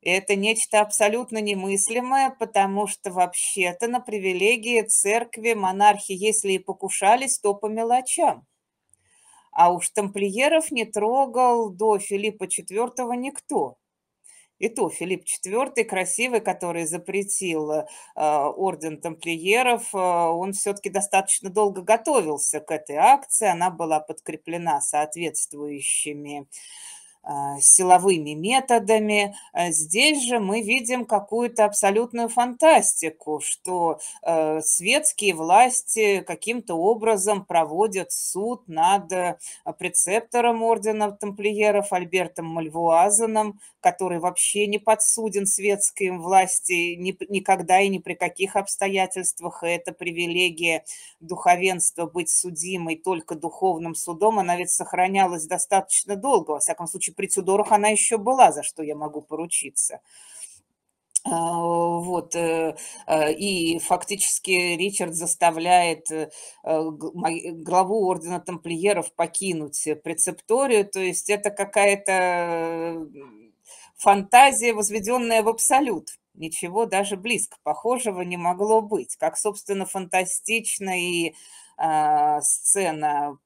это нечто абсолютно немыслимое, потому что вообще-то на привилегии церкви монархи, если и покушались, то по мелочам. А уж тамплиеров не трогал до Филиппа IV никто. И то Филипп IV, красивый, который запретил э, орден тамплиеров, э, он все-таки достаточно долго готовился к этой акции. Она была подкреплена соответствующими а, силовыми методами. А здесь же мы видим какую-то абсолютную фантастику, что э, светские власти каким-то образом проводят суд над э, прецептором ордена тамплиеров Альбертом Мальвуазеном, который вообще не подсуден светским власти никогда и ни при каких обстоятельствах. И это привилегия духовенства быть судимой только духовным судом, она ведь сохранялась достаточно долго, во всяком случае, при Тюдорах она еще была, за что я могу поручиться. А, вот, э, э, и фактически Ричард заставляет э, главу ордена тамплиеров покинуть прецепторию, то есть это какая-то фантазия, возведенная в абсолют. Ничего даже близко похожего не могло быть. Как, собственно, фантастично и сцена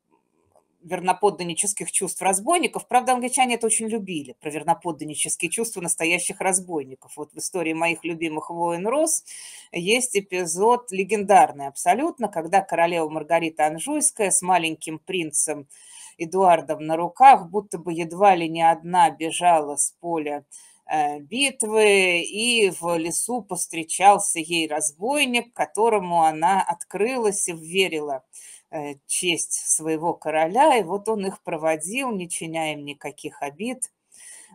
верноподданнических чувств разбойников. Правда, англичане это очень любили, про верноподданнические чувства настоящих разбойников. Вот в истории моих любимых «Воин Рос» есть эпизод легендарный абсолютно, когда королева Маргарита Анжуйская с маленьким принцем Эдуардом на руках, будто бы едва ли не одна бежала с поля э, битвы, и в лесу повстречался ей разбойник, которому она открылась и верила Э, честь своего короля, и вот он их проводил, не чиня им никаких обид.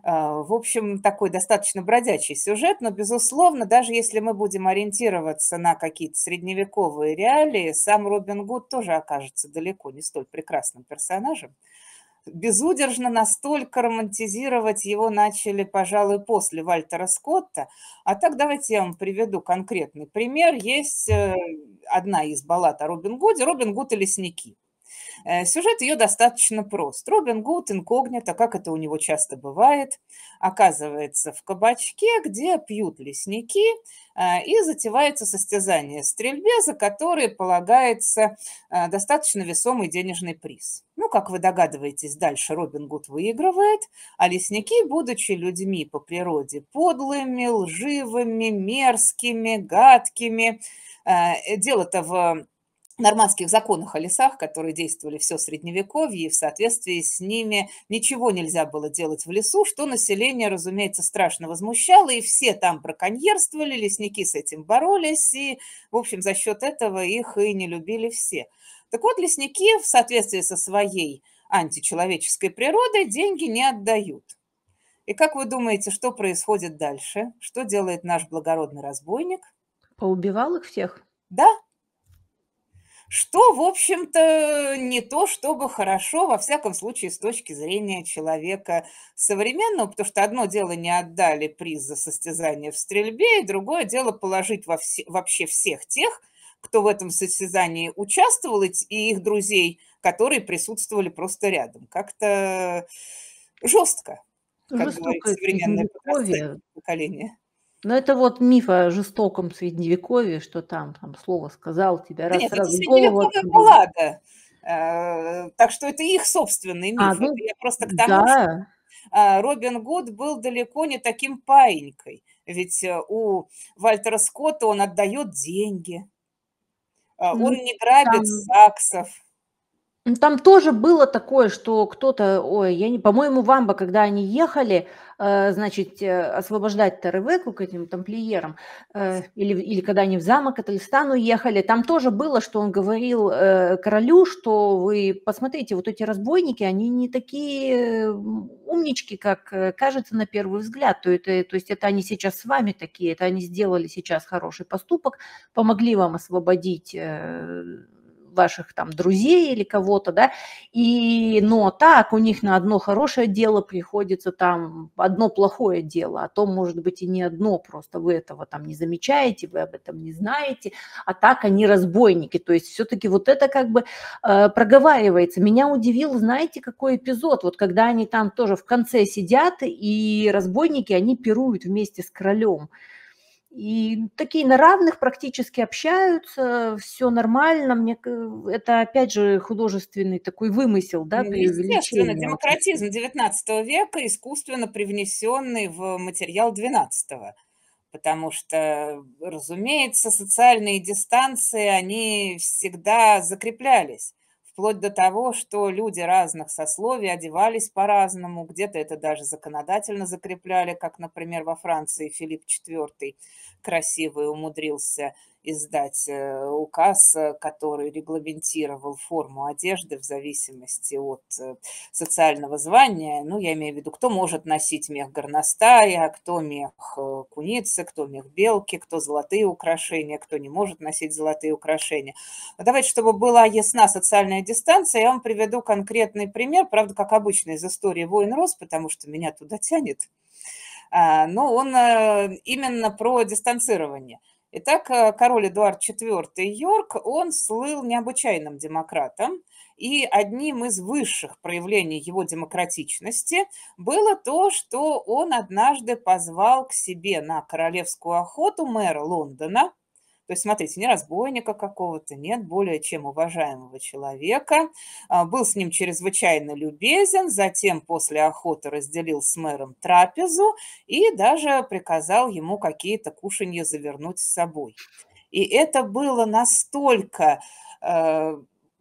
А, в общем, такой достаточно бродячий сюжет, но, безусловно, даже если мы будем ориентироваться на какие-то средневековые реалии, сам Робин Гуд тоже окажется далеко не столь прекрасным персонажем безудержно настолько романтизировать его начали, пожалуй, после Вальтера Скотта. А так давайте я вам приведу конкретный пример. Есть э, одна из баллад о Робин Гуде «Робин Гуд и лесники». Э, сюжет ее достаточно прост. Робин Гуд инкогнито, как это у него часто бывает, оказывается в кабачке, где пьют лесники, э, и затевается состязание стрельбе, за которое полагается э, достаточно весомый денежный приз. Ну, как вы догадываетесь, дальше Робин Гуд выигрывает, а лесники, будучи людьми по природе подлыми, лживыми, мерзкими, гадкими, дело-то в нормандских законах о лесах, которые действовали все средневековье, и в соответствии с ними ничего нельзя было делать в лесу, что население, разумеется, страшно возмущало, и все там браконьерствовали, лесники с этим боролись, и, в общем, за счет этого их и не любили все. Так вот, лесники в соответствии со своей античеловеческой природой деньги не отдают. И как вы думаете, что происходит дальше? Что делает наш благородный разбойник? Поубивал их всех? Да, что, в общем-то, не то чтобы хорошо, во всяком случае, с точки зрения человека современного, потому что одно дело не отдали приз за состязание в стрельбе, и другое дело положить во все, вообще всех тех, кто в этом состязании участвовал, и их друзей, которые присутствовали просто рядом. Как-то жестко, как Жестокое говорит современное поколение. Но это вот миф о жестоком средневековье, что там, там слово сказал тебя раз Нет, раз это голову. баллада. Э, так что это их собственный а, миф. А, ну, я просто к тому, да. что э, Робин Гуд был далеко не таким паинькой. Ведь э, у Вальтера Скотта он отдает деньги, ну, он не грабит там... саксов там тоже было такое, что кто-то, ой, я не, по-моему, Вамба, когда они ехали, э, значит, э, освобождать Таревеку к этим тамплиерам, э, или, или когда они в замок Атальстан ехали, там тоже было, что он говорил э, королю, что вы посмотрите, вот эти разбойники, они не такие э, умнички, как э, кажется на первый взгляд, то, это, то есть это они сейчас с вами такие, это они сделали сейчас хороший поступок, помогли вам освободить э, ваших там друзей или кого-то, да, и, но так у них на одно хорошее дело приходится там одно плохое дело, а то, может быть, и не одно, просто вы этого там не замечаете, вы об этом не знаете, а так они разбойники, то есть все-таки вот это как бы э, проговаривается. Меня удивил, знаете, какой эпизод, вот когда они там тоже в конце сидят, и разбойники, они пируют вместе с королем. И такие на равных практически общаются, все нормально. Мне это опять же художественный такой вымысел, да, ну, Естественно, демократизм 19 века искусственно привнесенный в материал 12 Потому что, разумеется, социальные дистанции, они всегда закреплялись вплоть до того, что люди разных сословий одевались по-разному, где-то это даже законодательно закрепляли, как, например, во Франции Филипп IV красивый умудрился издать э, указ, э, который регламентировал форму одежды в зависимости от э, социального звания. Ну, я имею в виду, кто может носить мех горностая, кто мех куницы, кто мех белки, кто золотые украшения, кто не может носить золотые украшения. Но давайте, чтобы была ясна социальная дистанция, я вам приведу конкретный пример, правда, как обычно, из истории «Воин Рос», потому что меня туда тянет. А, но он именно про дистанцирование – Итак, э, король Эдуард IV Йорк, он слыл необычайным демократом, и одним из высших проявлений его демократичности было то, что он однажды позвал к себе на королевскую охоту мэра Лондона – то есть, смотрите, не разбойника какого-то, нет, более чем уважаемого человека. А, был с ним чрезвычайно любезен, затем после охоты разделил с мэром трапезу и даже приказал ему какие-то кушанья завернуть с собой. И это было настолько э,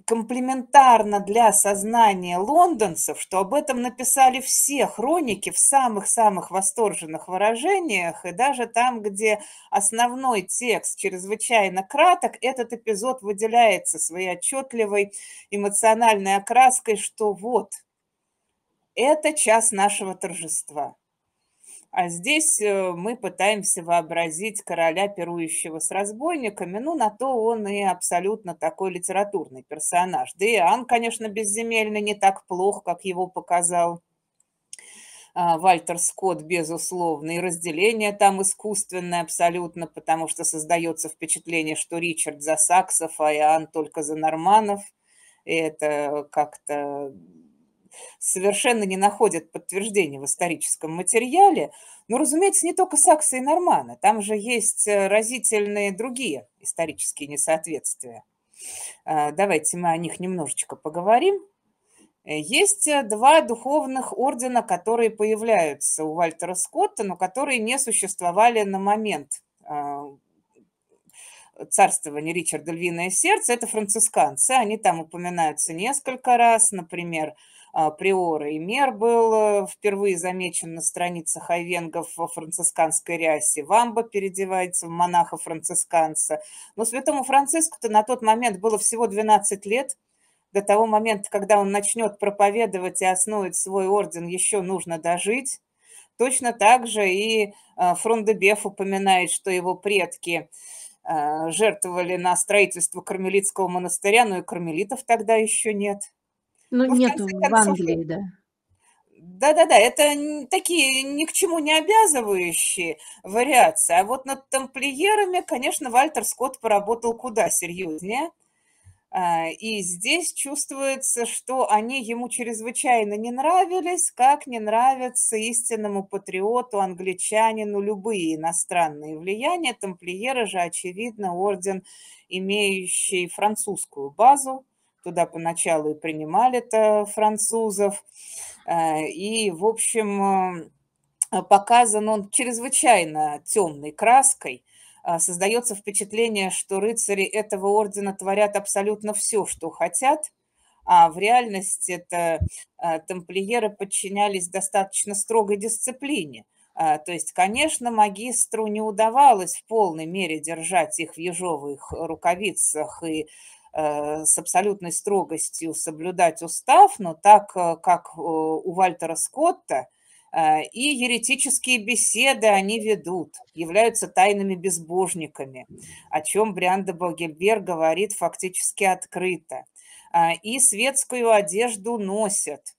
комплементарно для сознания лондонцев, что об этом написали все хроники в самых-самых восторженных выражениях, и даже там, где основной текст чрезвычайно краток, этот эпизод выделяется своей отчетливой эмоциональной окраской, что вот, это час нашего торжества. А здесь э, мы пытаемся вообразить короля, пирующего с разбойниками. Ну, на то он и абсолютно такой литературный персонаж. Да и Ан, конечно, безземельный не так плох, как его показал а, Вальтер Скотт, безусловно, и разделение там искусственное абсолютно, потому что создается впечатление, что Ричард за Саксов, а Иоанн только за Норманов. И это как-то совершенно не находят подтверждения в историческом материале. Но, разумеется, не только Сакса и Нормана, там же есть э, разительные другие исторические несоответствия. Э, давайте мы о них немножечко поговорим. Э, есть два духовных ордена, которые появляются у Вальтера Скотта, но которые не существовали на момент царствования Ричарда Львиное Сердце. Это францисканцы, они там упоминаются несколько раз, например, а, приоры. И мер был э, впервые замечен на страницах айвенгов во францисканской рясе. Вамба переодевается в монаха-францисканца. Но святому Франциску-то на тот момент было всего 12 лет. До того момента, когда он начнет проповедовать и основывать свой орден, еще нужно дожить. Точно так же и э, Фрундебеф упоминает, что его предки э, жертвовали на строительство кармелитского монастыря, но и кармелитов тогда еще нет. Ну, Но ну, нет, в, в Англии, да. Да-да-да, это такие ни к чему не обязывающие вариации. А вот над тамплиерами, конечно, Вальтер Скотт поработал куда серьезнее. А, и здесь чувствуется, что они ему чрезвычайно не нравились, как не нравятся истинному патриоту, англичанину любые иностранные влияния. Тамплиеры же, очевидно, орден, имеющий французскую базу, туда поначалу и принимали это французов. Э, и, в общем, э, показан он чрезвычайно темной краской. Э, Создается впечатление, что рыцари этого ордена творят абсолютно все, что хотят – а в реальности это тамплиеры подчинялись достаточно строгой дисциплине. То есть, конечно, магистру не удавалось в полной мере держать их в ежовых рукавицах и Э, с абсолютной строгостью соблюдать устав, но так, э, как э, у Вальтера Скотта, и еретические беседы они ведут, являются тайными безбожниками, о чем Брианда Богельбер говорит фактически открыто. И светскую одежду носят –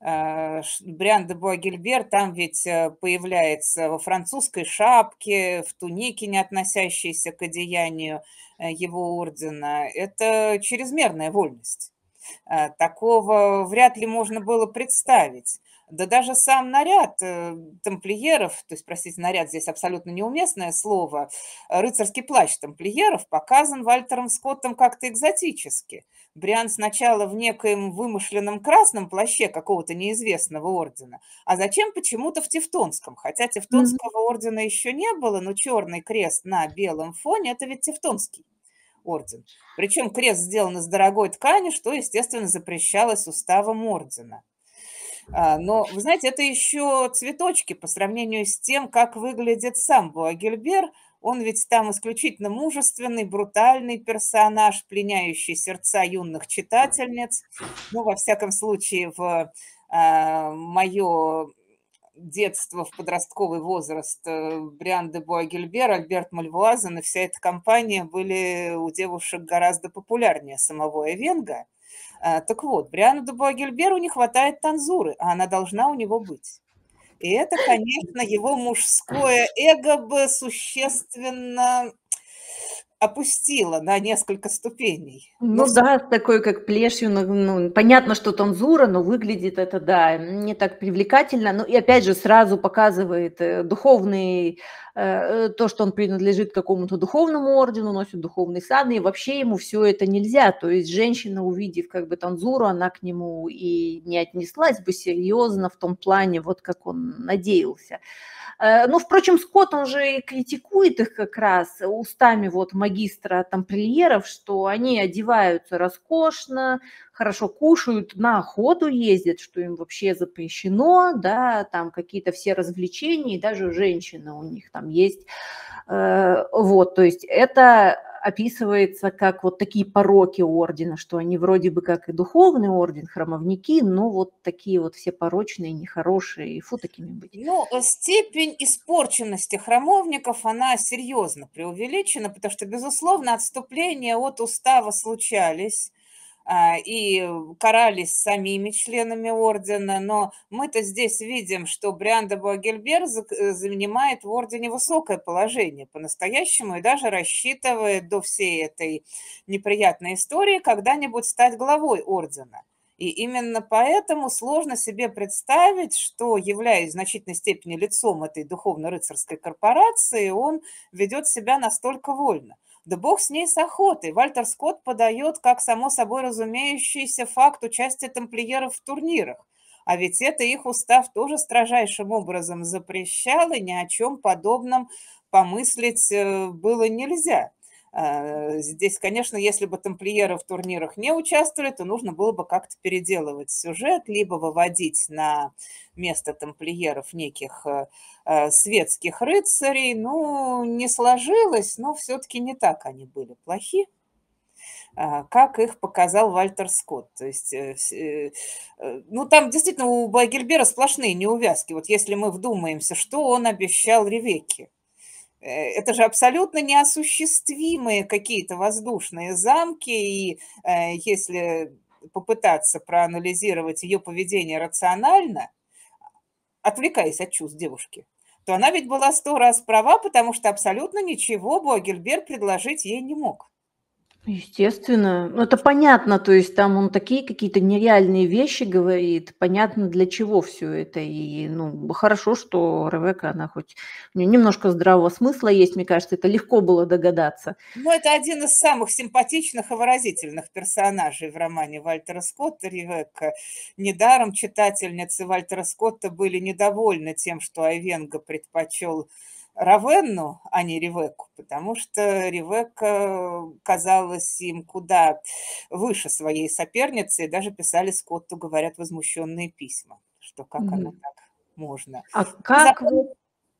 Брианда Буагильбер, там ведь появляется во французской шапке, в тунике, не относящейся к одеянию, Э, его ордена, это чрезмерная вольность. Э, такого вряд ли можно было представить. Да даже сам наряд э, тамплиеров, то есть, простите, наряд здесь абсолютно неуместное слово, рыцарский плащ тамплиеров показан Вальтером Скоттом как-то экзотически. Бриан сначала в некоем вымышленном красном плаще какого-то неизвестного ордена, а зачем почему-то в Тевтонском, хотя Тевтонского mm-hmm. ордена еще не было, но черный крест на белом фоне – это ведь Тевтонский орден. Причем крест сделан из дорогой ткани, что, естественно, запрещалось уставом ордена. А, но, вы знаете, это еще цветочки по сравнению с тем, как выглядит сам Буагильбер. Он ведь там исключительно мужественный, брутальный персонаж, пленяющий сердца юных читательниц. Ну, во всяком случае, в а, мое детство в подростковый возраст э, Бриан де Буагельбер, Альберт Мальвуазен и вся эта компания были у девушек гораздо популярнее самого Эвенга. А, так вот, Бриану де Буагельберу не хватает танзуры, а она должна у него быть. И это, конечно, его мужское эго бы существенно опустила на несколько ступеней. Ну, ну да, с такой как плешью, ну, ну понятно, что танзура, но выглядит это, да, не так привлекательно. Ну и опять же сразу показывает э, духовный, э, э, то, что он принадлежит какому-то духовному ордену, носит духовный сан, и вообще ему все это нельзя. То есть женщина, увидев как бы танзуру, она к нему и не отнеслась бы серьезно в том плане, вот как он надеялся. Э, ну, впрочем, Скотт, он же и критикует их как раз устами вот магистра тамплиеров, что они одеваются роскошно, хорошо кушают, на охоту ездят, что им вообще запрещено, да, там какие-то все развлечения, и даже женщины у них там есть. Э, вот, то есть это описывается как вот такие пороки ордена, что они вроде бы как и духовный орден, храмовники, но вот такие вот все порочные, нехорошие, и фу такими быть. Ну, э, степень испорченности храмовников, она серьезно преувеличена, потому что, безусловно, отступления от устава случались, а, и э, карались самими членами ордена, но мы-то здесь видим, что Брианда Буагельбер э, занимает в ордене высокое положение по-настоящему и даже рассчитывает до всей этой неприятной истории когда-нибудь стать главой ордена. И именно поэтому сложно себе представить, что, являясь в значительной степени лицом этой духовно-рыцарской корпорации, он ведет себя настолько вольно – да бог с ней с охотой. Вальтер Скотт подает, как само собой разумеющийся факт участия тамплиеров в турнирах. А ведь это их устав тоже строжайшим образом запрещал, и ни о чем подобном помыслить э, было нельзя. А, здесь, конечно, если бы тамплиеры в турнирах не участвовали, то нужно было бы как-то переделывать сюжет, либо выводить на место тамплиеров неких э, э, светских рыцарей. Ну, не сложилось, но все-таки не так они были плохи а, как их показал Вальтер Скотт. То есть, э, ну, там действительно у Байгельбера сплошные неувязки. Вот если мы вдумаемся, что он обещал Ревекке, Э, это же абсолютно неосуществимые какие-то воздушные замки, и э, если попытаться проанализировать ее поведение рационально, отвлекаясь от чувств девушки, то она ведь была сто раз права, потому что абсолютно ничего Богельбер предложить ей не мог. Естественно. Ну, это понятно, то есть там он такие какие-то нереальные вещи говорит, понятно, для чего все это. И, ну, хорошо, что Ревека, она хоть... У нее немножко здравого смысла есть, мне кажется, это легко было догадаться. Ну, это один из самых симпатичных и выразительных персонажей в романе Вальтера Скотта Ревека. Недаром читательницы Вальтера Скотта были недовольны тем, что Айвенга предпочел Равенну, а не Ревеку, потому что Ревекка казалась им куда выше своей соперницы, и даже писали Скотту, говорят, возмущенные письма, что как mm-hmm. оно так можно. А как... Зато...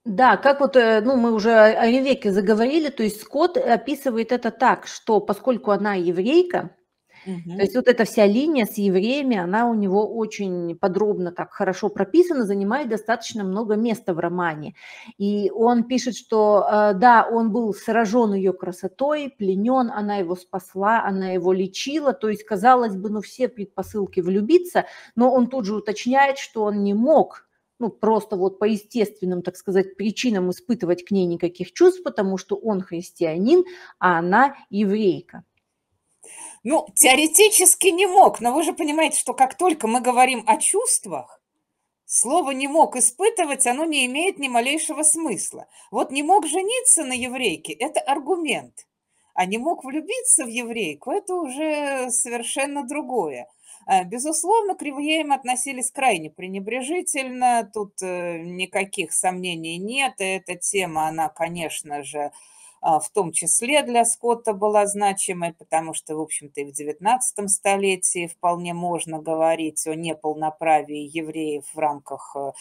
Да, как вот, э, ну, мы уже о Ревеке заговорили, то есть Скотт описывает это так, что поскольку она еврейка, Угу. То есть вот эта вся линия с евреями, она у него очень подробно так хорошо прописана, занимает достаточно много места в романе. И он пишет, что э, да, он был сражен ее красотой, пленен, она его спасла, она его лечила. То есть, казалось бы, ну все предпосылки влюбиться, но он тут же уточняет, что он не мог ну, просто вот по естественным, так сказать, причинам испытывать к ней никаких чувств, потому что он христианин, а она еврейка. Ну, теоретически не мог, но вы же понимаете, что как только мы говорим о чувствах, слово «не мог испытывать», оно не имеет ни малейшего смысла. Вот «не мог жениться на еврейке» – это аргумент, а «не мог влюбиться в еврейку» – это уже совершенно другое. А, безусловно, к Ривьеям относились крайне пренебрежительно, тут э, никаких сомнений нет, и эта тема, она, конечно же, а, в том числе для Скотта была значимой, потому что, в общем-то, и в XIX столетии вполне можно говорить о неполноправии евреев в рамках э,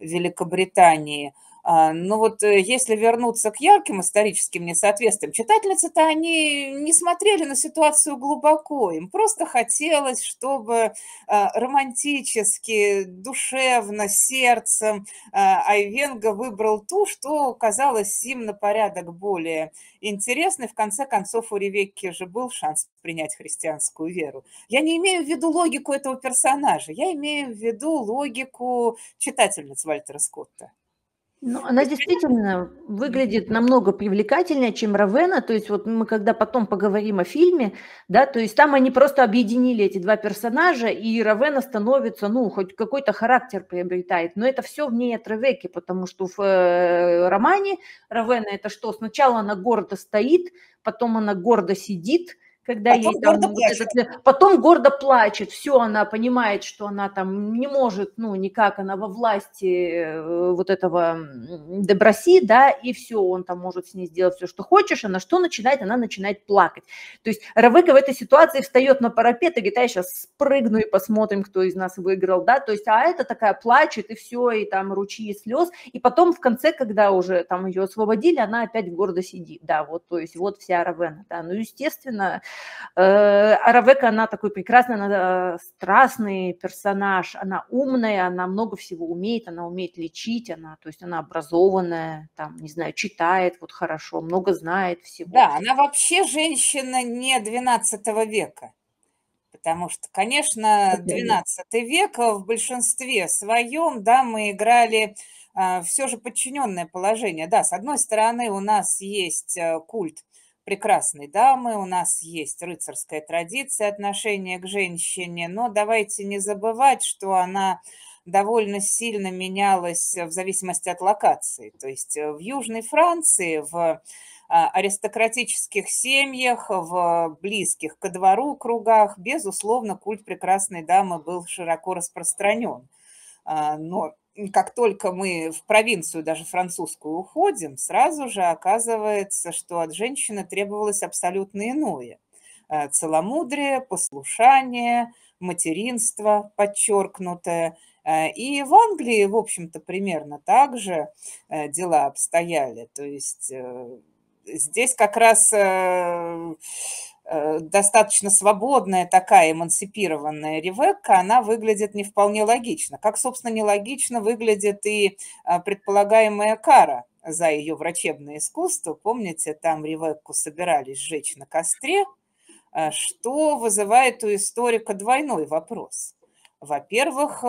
Великобритании – а, Но ну, вот э, если вернуться к ярким историческим несоответствиям, читательницы-то они не смотрели на ситуацию глубоко, им просто хотелось, чтобы а, романтически, душевно, сердцем а, Айвенга выбрал ту, что казалось им на порядок более интересной. В конце концов, у Ревекки же был шанс принять христианскую веру. Я не имею в виду логику этого персонажа, я имею в виду логику читательниц Вальтера Скотта. Ну, она действительно выглядит намного привлекательнее, чем Равена. То есть вот мы когда потом поговорим о фильме, да, то есть там они просто объединили эти два персонажа, и Равена становится, ну, хоть какой-то характер приобретает. Но это все в ней от Ревеки, потому что в э, романе Равена это что? Сначала она гордо стоит, потом она гордо сидит – когда потом ей гордо вот этот, потом гордо плачет, все, она понимает, что она там не может, ну, никак, она во власти э, вот этого Деброси, да, и все, он там может с ней сделать все, что хочешь, она а что начинает? Она начинает плакать. То есть Равыга в этой ситуации встает на парапет и говорит, я сейчас спрыгну и посмотрим, кто из нас выиграл, да, то есть, а это такая плачет, и все, и там ручьи слез, и потом в конце, когда уже там ее освободили, она опять гордо сидит, да, вот, то есть, вот вся Равена, да, ну, естественно, Э, Аравека, она такой прекрасный, она э, страстный персонаж, она умная, она много всего умеет, она умеет лечить, она, то есть она образованная, там, не знаю, читает вот хорошо, много знает всего. Да, она вообще женщина не 12 века, потому что, конечно, 12 век в большинстве своем, да, мы играли э, все же подчиненное положение. Да, с одной стороны у нас есть культ прекрасной дамы, у нас есть рыцарская традиция отношения к женщине, но давайте не забывать, что она довольно сильно менялась в зависимости от локации. То есть э, в Южной Франции, в э, аристократических семьях, в близких ко двору кругах, безусловно, культ прекрасной дамы был широко распространен. А, но как только мы в провинцию, даже французскую, уходим, сразу же оказывается, что от женщины требовалось абсолютно иное. Э, целомудрие, послушание, материнство подчеркнутое. Э, и в Англии, в общем-то, примерно так же э, дела обстояли. То есть здесь как раз Э, достаточно свободная такая эмансипированная Ревекка, она выглядит не вполне логично. Как, собственно, нелогично выглядит и а, предполагаемая кара за ее врачебное искусство. Помните, там Ревекку собирались сжечь на костре, а что вызывает у историка двойной вопрос – во-первых, э,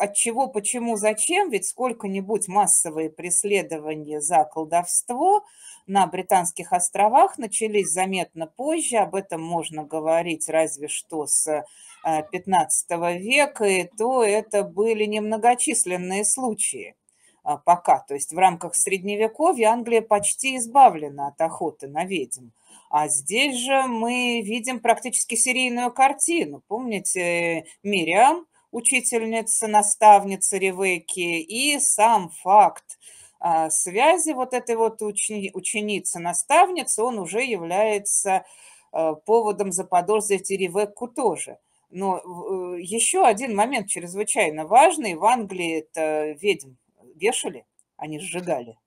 от чего, почему, зачем, ведь сколько-нибудь массовые преследования за колдовство на Британских островах начались заметно позже, об этом можно говорить разве что с 15 э, века, и то это были немногочисленные случаи а, пока. То есть в рамках Средневековья Англия почти избавлена от охоты на ведьм. А здесь же мы видим практически серийную картину. Помните, Мириам, учительница, наставница Ревеки, и сам факт а, связи вот этой вот учени, ученицы-наставницы, он уже является а, поводом заподозрить и Ревекку тоже. Но э, еще один момент чрезвычайно важный. В Англии это ведьм вешали, они сжигали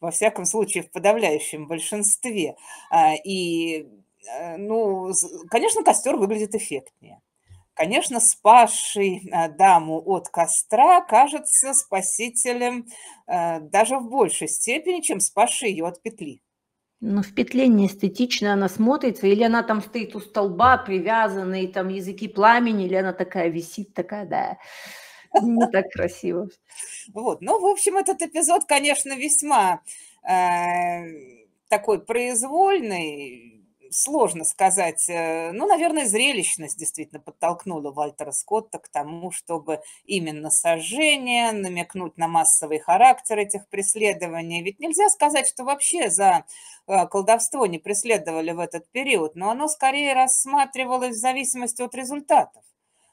во всяком случае в подавляющем большинстве. А, и, э, ну, конечно, костер выглядит эффектнее. Конечно, спасший э, даму от костра кажется спасителем э, даже в большей степени, чем спасший ее от петли. Ну, в петле не эстетично она смотрится, или она там стоит у столба, привязанные там языки пламени, или она такая висит, такая, да. Не так красиво. Вот. Ну, в общем, этот эпизод, конечно, весьма э, такой произвольный, сложно сказать. Э, ну, наверное, зрелищность действительно подтолкнула Вальтера Скотта к тому, чтобы именно сожжение, намекнуть на массовый характер этих преследований. Ведь нельзя сказать, что вообще за э, колдовство не преследовали в этот период, но оно скорее рассматривалось в зависимости от результатов.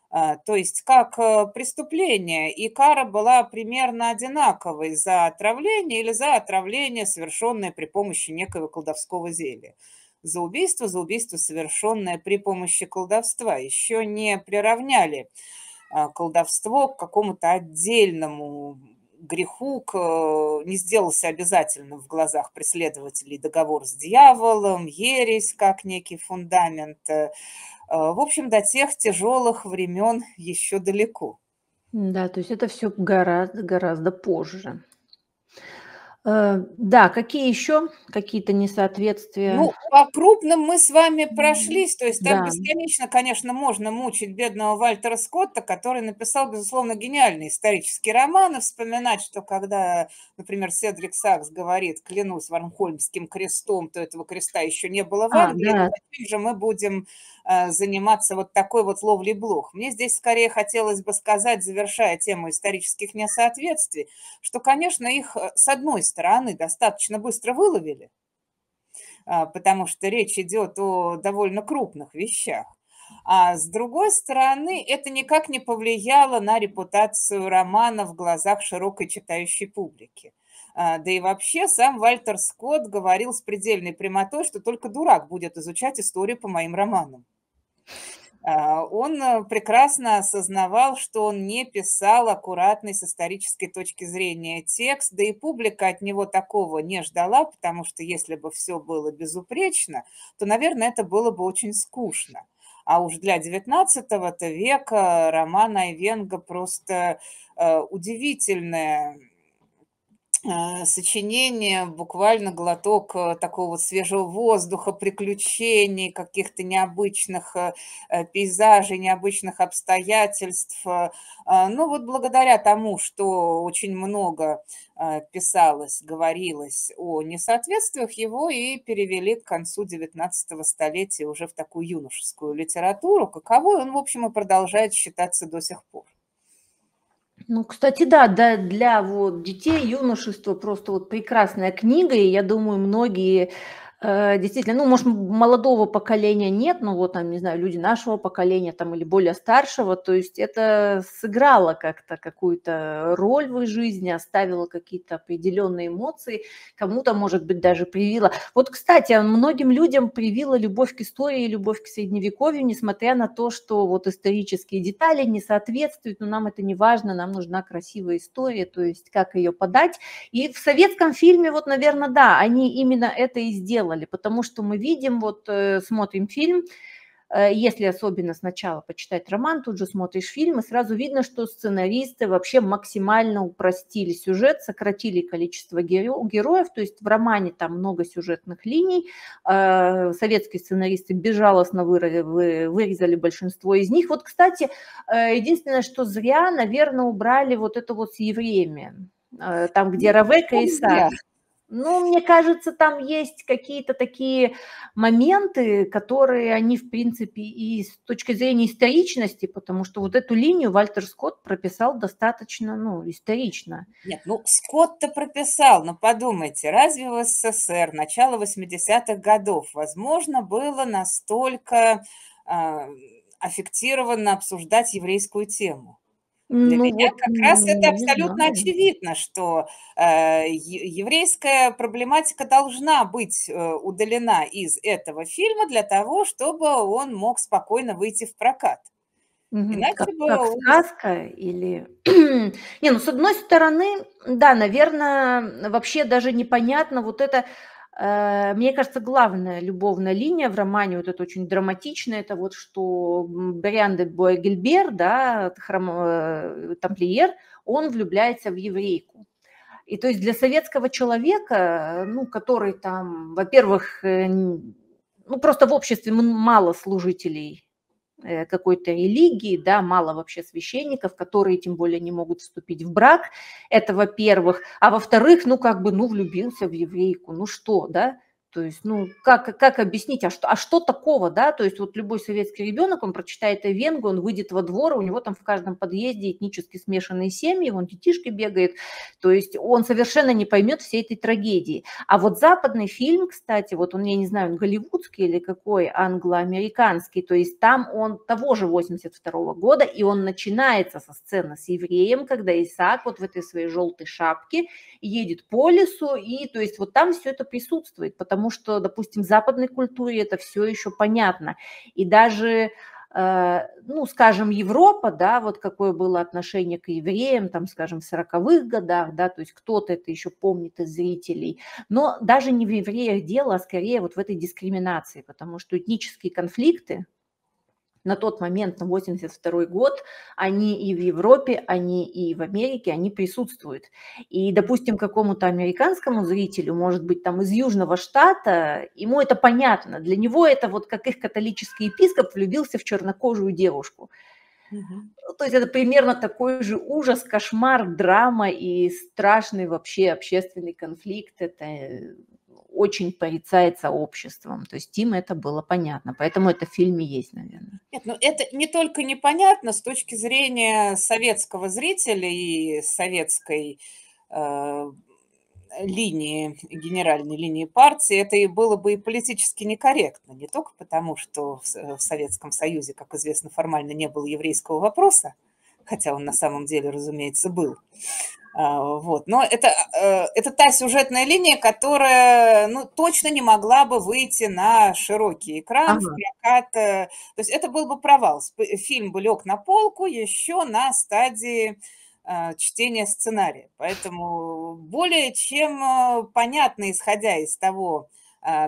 А, то есть как э, преступление, и кара была примерно одинаковой за отравление или за отравление, совершенное при помощи некого колдовского зелья. За убийство, за убийство, совершенное при помощи колдовства. Еще не приравняли а, колдовство к какому-то отдельному греху, к, э, не сделался обязательным в глазах преследователей договор с дьяволом, ересь как некий фундамент. Э, э, в общем, до тех тяжелых времен еще далеко. Да, то есть это все гораздо-гораздо позже. Э, да, какие еще какие-то несоответствия? Ну, по крупным мы с вами прошлись, то есть там да. бесконечно, конечно, можно мучить бедного Вальтера Скотта, который написал, безусловно, гениальный исторический роман, и вспоминать, что когда, например, Седрик Сакс говорит «клянусь Варнхольмским крестом», то этого креста еще не было в а, Англии, а, да. зачем же мы будем э, заниматься вот такой вот ловлей блох? Мне здесь скорее хотелось бы сказать, завершая тему исторических несоответствий, что, конечно, их э, с одной стороны, стороны достаточно быстро выловили, а, потому что речь идет о довольно крупных вещах. А с другой стороны, это никак не повлияло на репутацию романа в глазах широкой читающей публики. А, да и вообще сам Вальтер Скотт говорил с предельной прямотой, что только дурак будет изучать историю по моим романам. А, он э, прекрасно осознавал, что он не писал аккуратный с исторической точки зрения текст, да и публика от него такого не ждала, потому что если бы все было безупречно, то, наверное, это было бы очень скучно. А уж для 19 века роман Айвенга просто э, удивительная Э, сочинение, буквально глоток э, такого вот свежего воздуха, приключений, каких-то необычных э, пейзажей, необычных обстоятельств. Ну вот благодаря тому, что очень много писалось, говорилось о несоответствиях, его и перевели к концу XIX столетия уже в такую юношескую литературу, каковой он, в общем, и продолжает считаться до сих пор. Ну, кстати, да, да, для вот детей юношества просто вот прекрасная книга, и я думаю, многие Э, действительно, ну, может, молодого поколения нет, но вот там, не знаю, люди нашего поколения там или более старшего, то есть это сыграло как-то какую-то роль в их жизни, оставило какие-то определенные эмоции, кому-то, может быть, даже привило. Вот, кстати, а многим людям привила любовь к истории, любовь к Средневековью, несмотря на то, что вот исторические детали не соответствуют, но нам это не важно, нам нужна красивая история, то есть как ее подать. И в советском фильме, вот, наверное, да, они именно это и сделали сделали, потому что мы видим, вот э, смотрим фильм, э, если особенно сначала почитать роман, тут же смотришь фильм, и сразу видно, что сценаристы вообще максимально упростили сюжет, сократили количество героев, то есть в романе там много сюжетных линий, э, советские сценаристы безжалостно вырезали большинство из них. Вот, кстати, единственное, что зря, наверное, убрали вот это вот с евреями, там, где ну, Равека и Сара. Ну, мне кажется, там есть какие-то такие моменты, которые они, в принципе, и с точки зрения историчности, потому что вот эту линию Вальтер Скотт прописал достаточно, ну, исторично. Нет, ну, Скотт-то прописал, но подумайте, разве в СССР начало 80-х годов возможно было настолько э, аффектированно обсуждать еврейскую тему? Для ну, меня как вот, ну, раз ну, это абсолютно знаю. очевидно, что э, еврейская проблематика должна быть э, удалена из этого фильма для того, чтобы он мог спокойно выйти в прокат. Иначе как, бы как сказка или... не, ну, с одной стороны, да, наверное, вообще даже непонятно вот это Э, мне кажется, главная любовная линия в романе, вот это очень драматично, это вот что Брианда де Буэгельбер, да, храм, э, тамплиер, он влюбляется в еврейку. И то есть для советского человека, ну, который там, во-первых, э, ну, просто в обществе мало служителей Э, какой-то религии, да, мало вообще священников, которые тем более не могут вступить в брак, это во-первых, а во-вторых, ну как бы, ну влюбился в еврейку, ну что, да, то есть, ну, как, как объяснить, а что, а что такого, да? То есть вот любой советский ребенок, он прочитает о Венгу, он выйдет во двор, у него там в каждом подъезде этнически смешанные семьи, он детишки бегает. То есть он совершенно не поймет всей этой трагедии. А вот западный фильм, кстати, вот он, я не знаю, он голливудский или какой, англоамериканский, то есть там он того же 82 года, и он начинается со сцены с евреем, когда Исаак вот в этой своей желтой шапке едет по лесу, и то есть вот там все это присутствует, потому потому что, допустим, в западной культуре это все еще понятно. И даже э, ну, скажем, Европа, да, вот какое было отношение к евреям, там, скажем, в 40-х годах, да, то есть кто-то это еще помнит из зрителей, но даже не в евреях дело, а скорее вот в этой дискриминации, потому что этнические конфликты, на тот момент, на 82 год, они и в Европе, они и в Америке, они присутствуют. И, допустим, какому-то американскому зрителю, может быть, там из Южного Штата, ему это понятно. Для него это вот как их католический епископ влюбился в чернокожую девушку. Угу. То есть это примерно такой же ужас, кошмар, драма и страшный вообще общественный конфликт. Это э, очень порицается обществом. То есть им это было понятно. Поэтому это в фильме есть, наверное. Нет, ну это не только непонятно с точки зрения советского зрителя и советской э, линии, генеральной линии партии, это и было бы и политически некорректно. Не только потому, что в, э, в Советском Союзе, как известно, формально не было еврейского вопроса, хотя он на самом деле, разумеется, был. А, вот. Но это, э, это та сюжетная линия, которая ну, точно не могла бы выйти на широкий экран, ага. в прокат. Э, то есть это был бы провал. Э, фильм бы лег на полку еще на стадии чтения сценария. Поэтому более чем понятно, исходя из того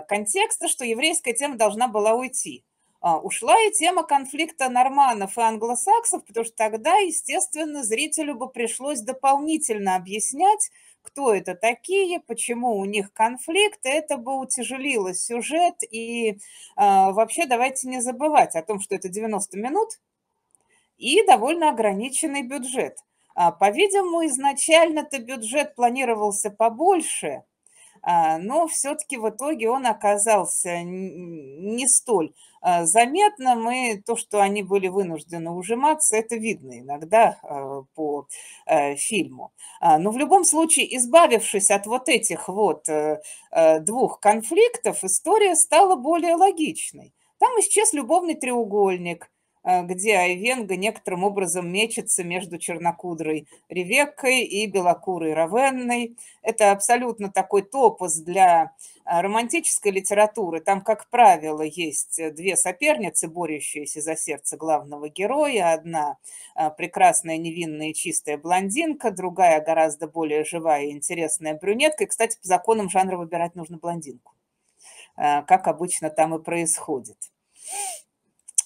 контекста, что еврейская тема должна была уйти. А, ушла и тема конфликта норманов и англосаксов, потому что тогда, естественно, зрителю бы пришлось дополнительно объяснять, кто это такие, почему у них конфликт, это бы утяжелило сюжет. И э, вообще давайте не забывать о том, что это 90 минут и довольно ограниченный бюджет. А, по-видимому, изначально-то бюджет планировался побольше, а, но все-таки в итоге он оказался не столь Э, заметно, и то, что они были вынуждены ужиматься, это видно иногда э, по э, фильму. А, но в любом случае, избавившись от вот этих вот двух конфликтов, история стала более логичной. Там исчез любовный треугольник – Э, где Айвенга некоторым образом мечется между чернокудрой Ревеккой и белокурой Равенной. Это абсолютно такой топос для э, романтической литературы. Там, как правило, есть две соперницы, борющиеся за сердце главного героя. Одна э, прекрасная, невинная и чистая блондинка, другая гораздо более живая и интересная брюнетка. И, кстати, по законам жанра выбирать нужно блондинку, как обычно там и происходит.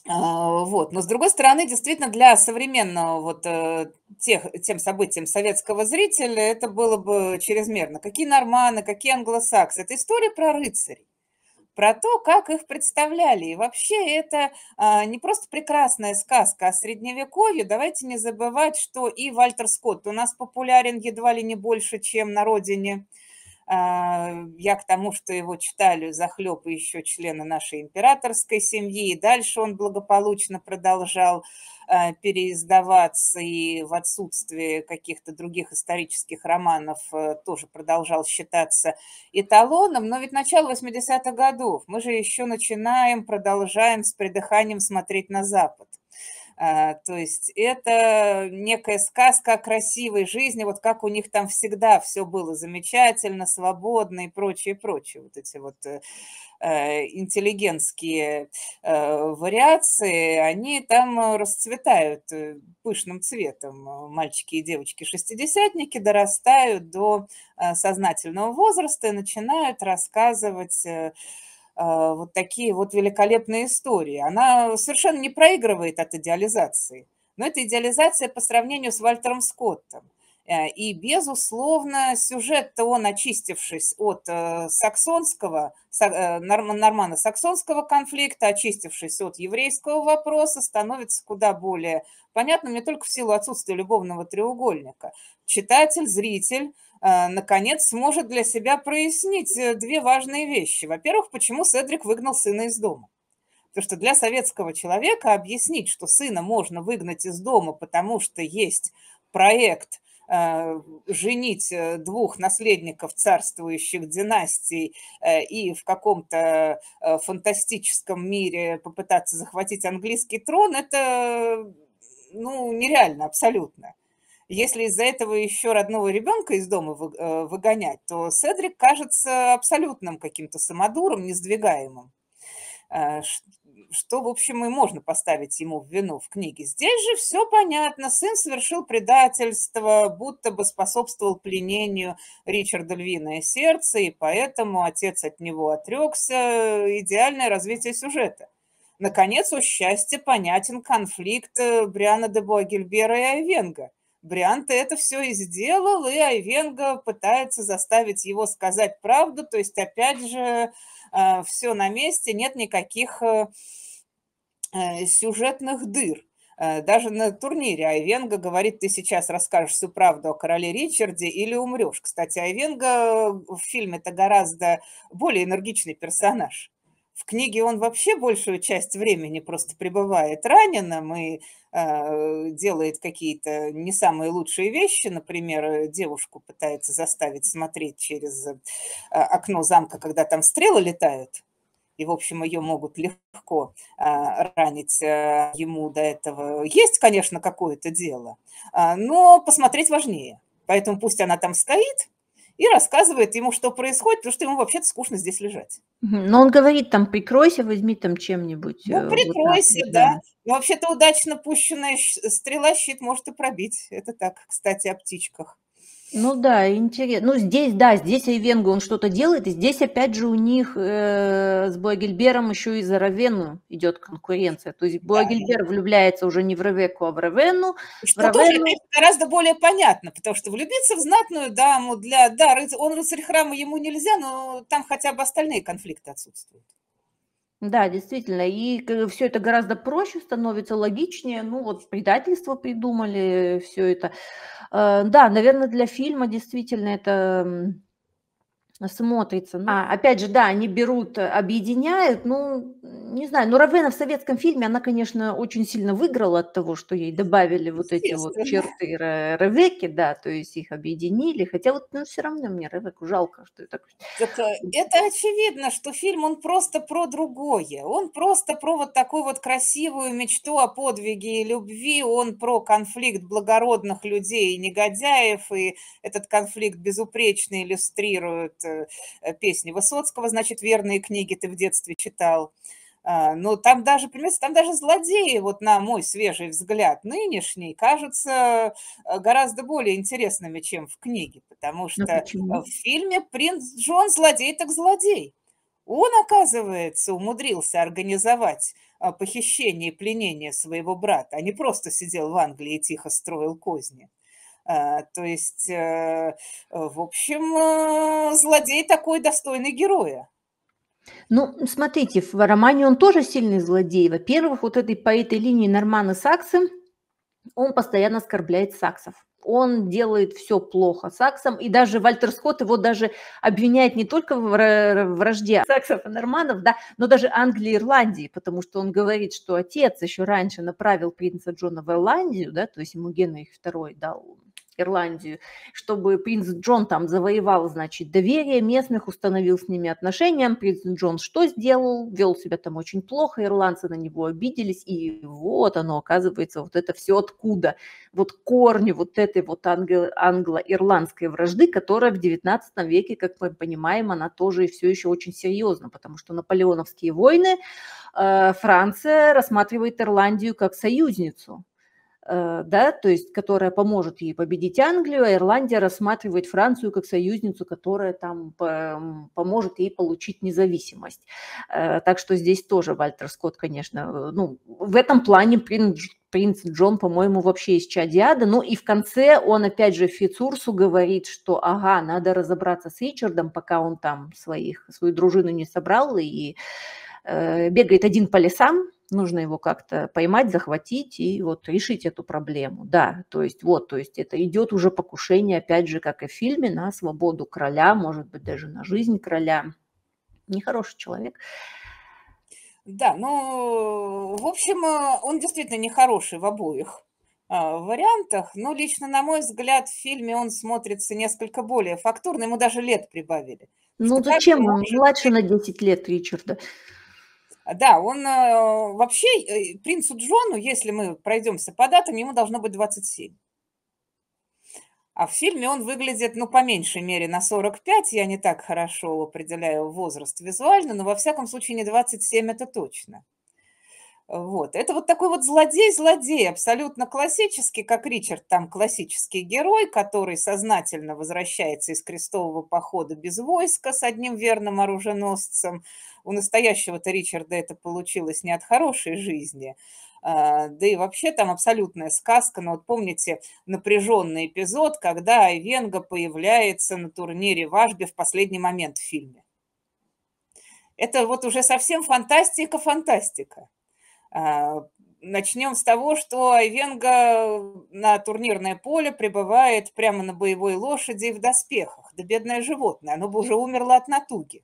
А, вот. Но, с другой стороны, действительно, для современного вот э, тех, тем событиям советского зрителя это было бы чрезмерно. Какие норманы, какие англосаксы. Это история про рыцарей про то, как их представляли. И вообще это а, не просто прекрасная сказка о средневековье. Давайте не забывать, что и Вальтер Скотт у нас популярен едва ли не больше, чем на родине а, я к тому, что его читали захлеб и еще члены нашей императорской семьи, и дальше он благополучно продолжал а, переиздаваться, и в отсутствии каких-то других исторических романов э, тоже продолжал считаться эталоном. Но ведь начало 80-х годов, мы же еще начинаем, продолжаем с придыханием смотреть на Запад – а, то есть это некая сказка о красивой жизни, вот как у них там всегда все было замечательно, свободно и прочее, прочее. Вот эти вот э, э, интеллигентские э, вариации, они там расцветают пышным цветом. Мальчики и девочки-шестидесятники дорастают до сознательного возраста и начинают рассказывать а, вот такие вот великолепные истории. Она совершенно не проигрывает от идеализации. Но это идеализация по сравнению с Вальтером Скоттом. Э, и, безусловно, сюжет-то он, очистившись от э, саксонского, э, нормана саксонского конфликта, очистившись от еврейского вопроса, становится куда более понятным не только в силу отсутствия любовного треугольника. Читатель, зритель Э, наконец, сможет для себя прояснить э, две важные вещи. Во-первых, почему Седрик выгнал сына из дома. Потому что для советского человека объяснить, что сына можно выгнать из дома, потому что есть проект э, женить двух наследников царствующих династий и в каком-то фантастическом мире попытаться захватить английский трон, это ну, нереально абсолютно если из-за этого еще родного ребенка из дома э, выгонять, то Седрик кажется абсолютным каким-то самодуром, несдвигаемым. Э, что, в общем, и можно поставить ему в вину в книге. Здесь же все понятно. Сын совершил предательство, будто бы способствовал пленению Ричарда Львиное сердце, и поэтому отец от него отрекся. Идеальное развитие сюжета. Наконец, у счастья понятен конфликт э, Бриана де Буагильбера и Айвенга. Брианта это все и сделал, и Айвенга пытается заставить его сказать правду, то есть опять же э, все на месте, нет никаких э, э, сюжетных дыр. Даже на турнире Айвенга говорит, ты сейчас расскажешь всю правду о короле Ричарде или умрешь. Кстати, Айвенга в фильме это гораздо более энергичный персонаж в книге он вообще большую часть времени просто пребывает раненым и э, делает какие-то не самые лучшие вещи. Например, девушку пытается заставить смотреть через э, окно замка, когда там стрелы летают. И, в общем, ее могут легко э, ранить. Э, ему до этого есть, конечно, какое-то дело, э, но посмотреть важнее. Поэтому пусть она там стоит, и рассказывает ему, что происходит, потому что ему вообще-то скучно здесь лежать. Но он говорит там, прикройся, возьми там чем-нибудь. Ну, э, прикройся, вот, да. да. Но ну, вообще-то удачно пущенная стрела щит может и пробить. Это так, кстати, о птичках. Ну да, интересно. Ну здесь, да, здесь Айвенгу он что-то делает, и здесь опять же у них э, с Буагильбером еще и за Равену идет конкуренция. То есть Буагильбер да. влюбляется уже не в Ревеку, а в Равену. Что в Равену... тоже гораздо более понятно, потому что влюбиться в знатную даму для... Да, он рыцарь храма ему нельзя, но там хотя бы остальные конфликты отсутствуют. Да, действительно, и все это гораздо проще становится, логичнее. Ну вот предательство придумали, э, все это. Э, да, наверное, для фильма действительно это смотрится. Ну. А, опять же, да, они берут, э, объединяют. Ну, не знаю, ну Равена в советском фильме, она, конечно, очень сильно выиграла от того, что ей добавили вот эти вот черты Ревеки, да, то есть их объединили. Хотя вот, ну, все равно мне Ревеку жалко, что я Это, это очевидно, что фильм, он просто про другое. Он просто про вот такую вот красивую мечту о подвиге и любви. Он про конфликт благородных людей и негодяев. И этот конфликт безупречно иллюстрирует Э, э, песни Высоцкого, значит, верные книги ты в детстве читал. А, но там даже, понимаете, там даже злодеи, вот на мой свежий взгляд, нынешний, кажутся э, гораздо более интересными, чем в книге, потому ну, что в фильме «Принц Джон» злодей так злодей. Он, оказывается, умудрился организовать а, похищение и пленение своего брата, а не просто сидел в Англии и тихо строил козни. Э, то есть, э, в общем, э, злодей такой достойный героя. Ну, смотрите, в романе он тоже сильный злодей. Во-первых, вот этой, по этой линии норманы Саксы он постоянно оскорбляет Саксов он делает все плохо Саксом, и даже Вальтер Скотт его даже обвиняет не только в вражде Саксов и Норманов, да, но даже Англии и Ирландии, потому что он говорит, что отец еще раньше направил принца Джона в Ирландию, да, то есть ему Генрих II дал Ирландию, чтобы принц Джон там завоевал, значит, доверие местных, установил с ними отношения. Принц Джон что сделал? Вел себя там очень плохо, ирландцы на него обиделись, и вот оно, оказывается, вот это все откуда? Вот корни вот этой вот англо-ирландской вражды, которая в 19 веке, как мы понимаем, она тоже все еще очень серьезна, потому что наполеоновские войны, э, Франция рассматривает Ирландию как союзницу, Э, да, то есть, которая поможет ей победить Англию, а Ирландия рассматривает Францию как союзницу, которая там поможет ей получить независимость. Э, так что здесь тоже Вальтер Скотт, конечно, э, ну, в этом плане принц Джон, по-моему, вообще из Чадиада. Ну и в конце он опять же Фицурсу говорит, что ага, надо разобраться с Ричардом, пока он там своих, свою дружину не собрал и Э, бегает один по лесам, нужно его как-то поймать, захватить и вот решить эту проблему. Да, то есть вот, то есть это идет уже покушение, опять же, как и в фильме, на свободу короля, может быть, даже на жизнь короля. Нехороший человек. Да, ну, в общем, э, он действительно нехороший в обоих э, вариантах, но лично, на мой взгляд, в фильме он смотрится несколько более фактурно, ему даже лет прибавили. Ну, зачем? Он младше на 10 лет Ричарда. Да, он э, вообще, э, принцу Джону, если мы пройдемся по датам, ему должно быть 27. А в фильме он выглядит, ну, по меньшей мере, на 45. Я не так хорошо определяю возраст визуально, но во всяком случае не 27 это точно. Вот. Это вот такой вот злодей-злодей, абсолютно классический, как Ричард там классический герой, который сознательно возвращается из крестового похода без войска с одним верным оруженосцем. У настоящего-то Ричарда это получилось не от хорошей жизни, а, да и вообще там абсолютная сказка. Но вот помните напряженный эпизод, когда Айвенга появляется на турнире в Вашби в последний момент в фильме. Это вот уже совсем фантастика-фантастика. А, начнем с того, что Айвенга на турнирное поле прибывает прямо на боевой лошади и в доспехах. Да бедное животное, оно бы уже умерло от натуги.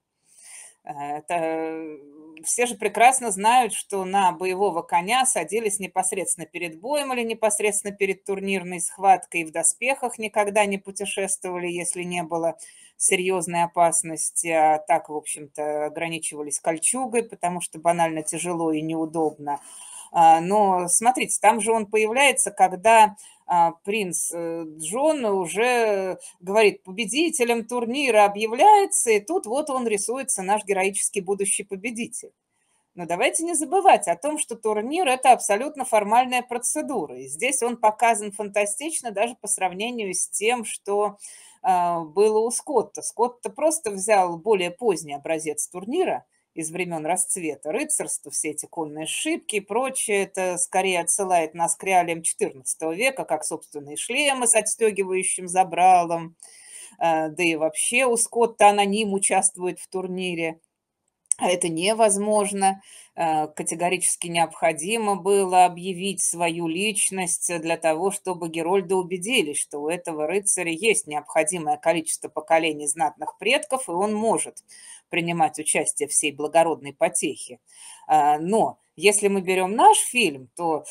А, это... Все же прекрасно знают, что на боевого коня садились непосредственно перед боем или непосредственно перед турнирной схваткой и в доспехах никогда не путешествовали, если не было серьезной опасности, а так, в общем-то, ограничивались кольчугой, потому что банально тяжело и неудобно. А, но смотрите, там же он появляется, когда а, принц э, Джон уже говорит, победителем турнира объявляется, и тут вот он рисуется, наш героический будущий победитель. Но давайте не забывать о том, что турнир – это абсолютно формальная процедура. И здесь он показан фантастично даже по сравнению с тем, что а, было у Скотта. Скотта просто взял более поздний образец турнира из времен расцвета. Рыцарство, все эти конные шибки и прочее, это скорее отсылает нас к реалиям XIV века, как собственные шлемы с отстегивающим забралом. А, да и вообще у Скотта аноним участвует в турнире а это невозможно. Э, категорически необходимо было объявить свою личность э, для того, чтобы Герольда убедились, что у этого рыцаря есть необходимое количество поколений знатных предков, и он может принимать участие в всей благородной потехе. Э, но если мы берем наш фильм, то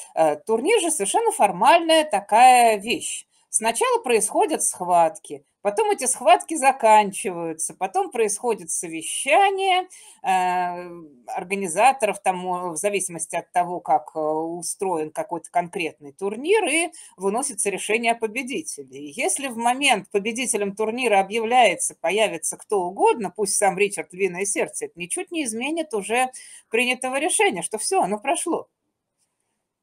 турнир же совершенно формальная такая вещь Сначала происходят схватки, потом эти схватки заканчиваются, потом происходит совещание э, организаторов, там, в зависимости от того, как э, устроен какой-то конкретный турнир, и выносится решение о победителе. Если в момент победителем турнира объявляется, появится кто угодно, пусть сам Ричард Львиное Сердце, это ничуть не изменит уже принятого решения, что все, оно прошло.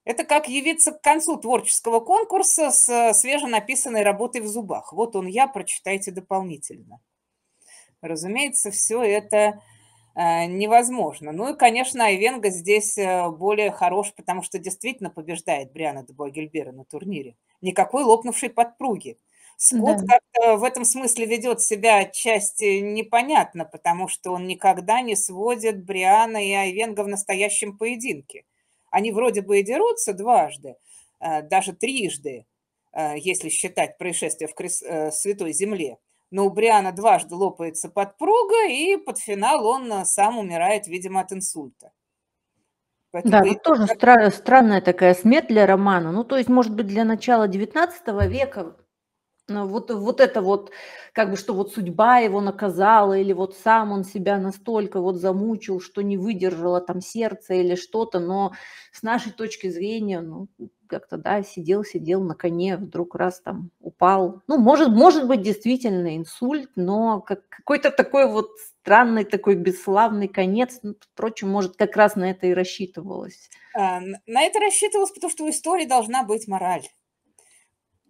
Это как явиться к концу творческого конкурса с э, свеженаписанной работой в зубах. Вот он я, прочитайте дополнительно. Разумеется, все это э, невозможно. Ну и, конечно, Айвенга здесь э, более хорош, потому что действительно побеждает Бриана де Богельбера на турнире. Никакой лопнувшей подпруги. Скотт да. как-то в этом смысле ведет себя отчасти непонятно, потому что он никогда не сводит Бриана и Айвенга в настоящем поединке – они вроде бы и дерутся дважды, э, даже трижды, э, если считать происшествие в э, Святой Земле. Но у Бриана дважды лопается подпруга, и под финал он сам умирает, видимо, от инсульта. Поэтому да, ну, это тоже как... странная такая смерть для романа. Ну, то есть, может быть, для начала XIX века Э, вот, вот это вот, как бы, что вот судьба его наказала, или вот сам он себя настолько вот замучил, что не выдержало там сердце или что-то, но с нашей точки зрения, ну, как-то, да, сидел, сидел на коне, вдруг раз там упал. Ну, может, может быть, действительно инсульт, но как, какой-то такой вот странный, такой бесславный конец, ну, впрочем, может, как раз на это и рассчитывалось. А, на это рассчитывалось, потому что у истории должна быть мораль.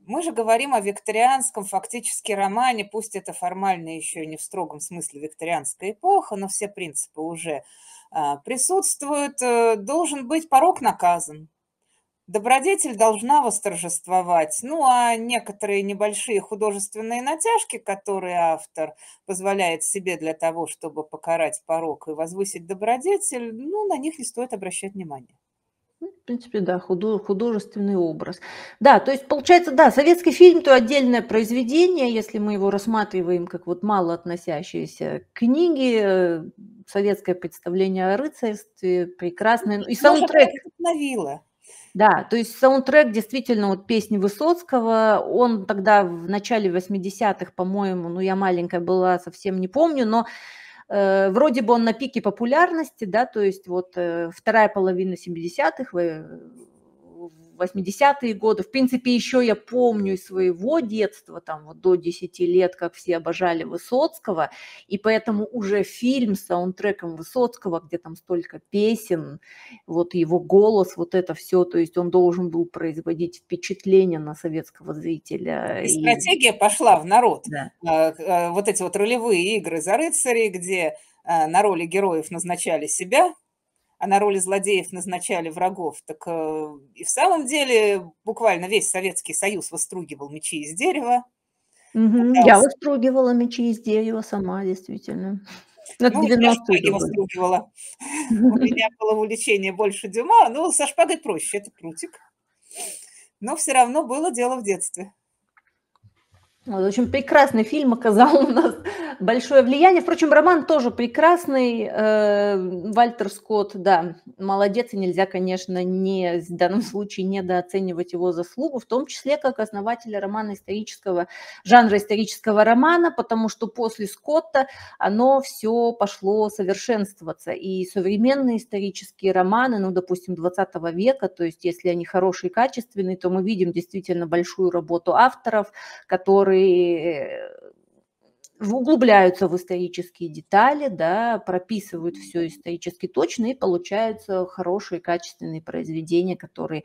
Мы же говорим о викторианском фактически романе, пусть это формально еще не в строгом смысле викторианская эпоха, но все принципы уже а, присутствуют. Э, должен быть порог наказан, добродетель должна восторжествовать. Ну, а некоторые небольшие художественные натяжки, которые автор позволяет себе для того, чтобы покарать порог и возвысить добродетель, ну, на них не стоит обращать внимания в принципе, да, художественный образ. Да, то есть получается, да, советский фильм то отдельное произведение, если мы его рассматриваем как вот мало относящиеся книги э, советское представление о рыцарстве, прекрасное. И ну, саундтрек. Да, то есть саундтрек действительно вот песни Высоцкого, он тогда в начале 80-х, по-моему, ну я маленькая была, совсем не помню, но Э, вроде бы он на пике популярности, да, то есть вот э, вторая половина 70-х, 80-е годы. В принципе, еще я помню из своего детства, там вот до 10 лет, как все обожали Высоцкого, и поэтому уже фильм с саундтреком Высоцкого, где там столько песен, вот его голос, вот это все, то есть он должен был производить впечатление на советского зрителя. И, и... стратегия пошла в народ. Да. А, а, вот эти вот ролевые игры за рыцарей, где а, на роли героев назначали себя, а на роли злодеев назначали врагов, так э, и в самом деле буквально весь Советский Союз выстругивал мечи из дерева. Угу. Пытался... Я выстругивала мечи из дерева сама, действительно. Но ну, я шпаги выстругивала. У меня было увлечение больше Дюма, но со шпагой проще, это крутик. Но все равно было дело в детстве. Вот, в общем, прекрасный фильм оказал у нас большое влияние. Впрочем, роман тоже прекрасный. Э, Вальтер Скотт, да, молодец, и нельзя, конечно, не, в данном случае недооценивать его заслугу, в том числе как основателя романа исторического, жанра исторического романа, потому что после Скотта оно все пошло совершенствоваться. И современные исторические романы, ну, допустим, 20 века, то есть если они хорошие, качественные, то мы видим действительно большую работу авторов, которые э, углубляются в исторические детали, да, прописывают все исторически точно, и получаются хорошие, качественные произведения, которые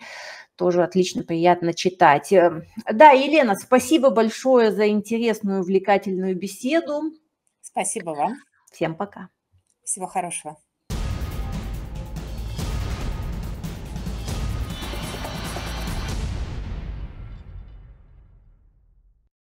тоже отлично приятно читать. Эм, да, Елена, спасибо большое за интересную, увлекательную беседу. Спасибо вам. Всем пока. Всего хорошего.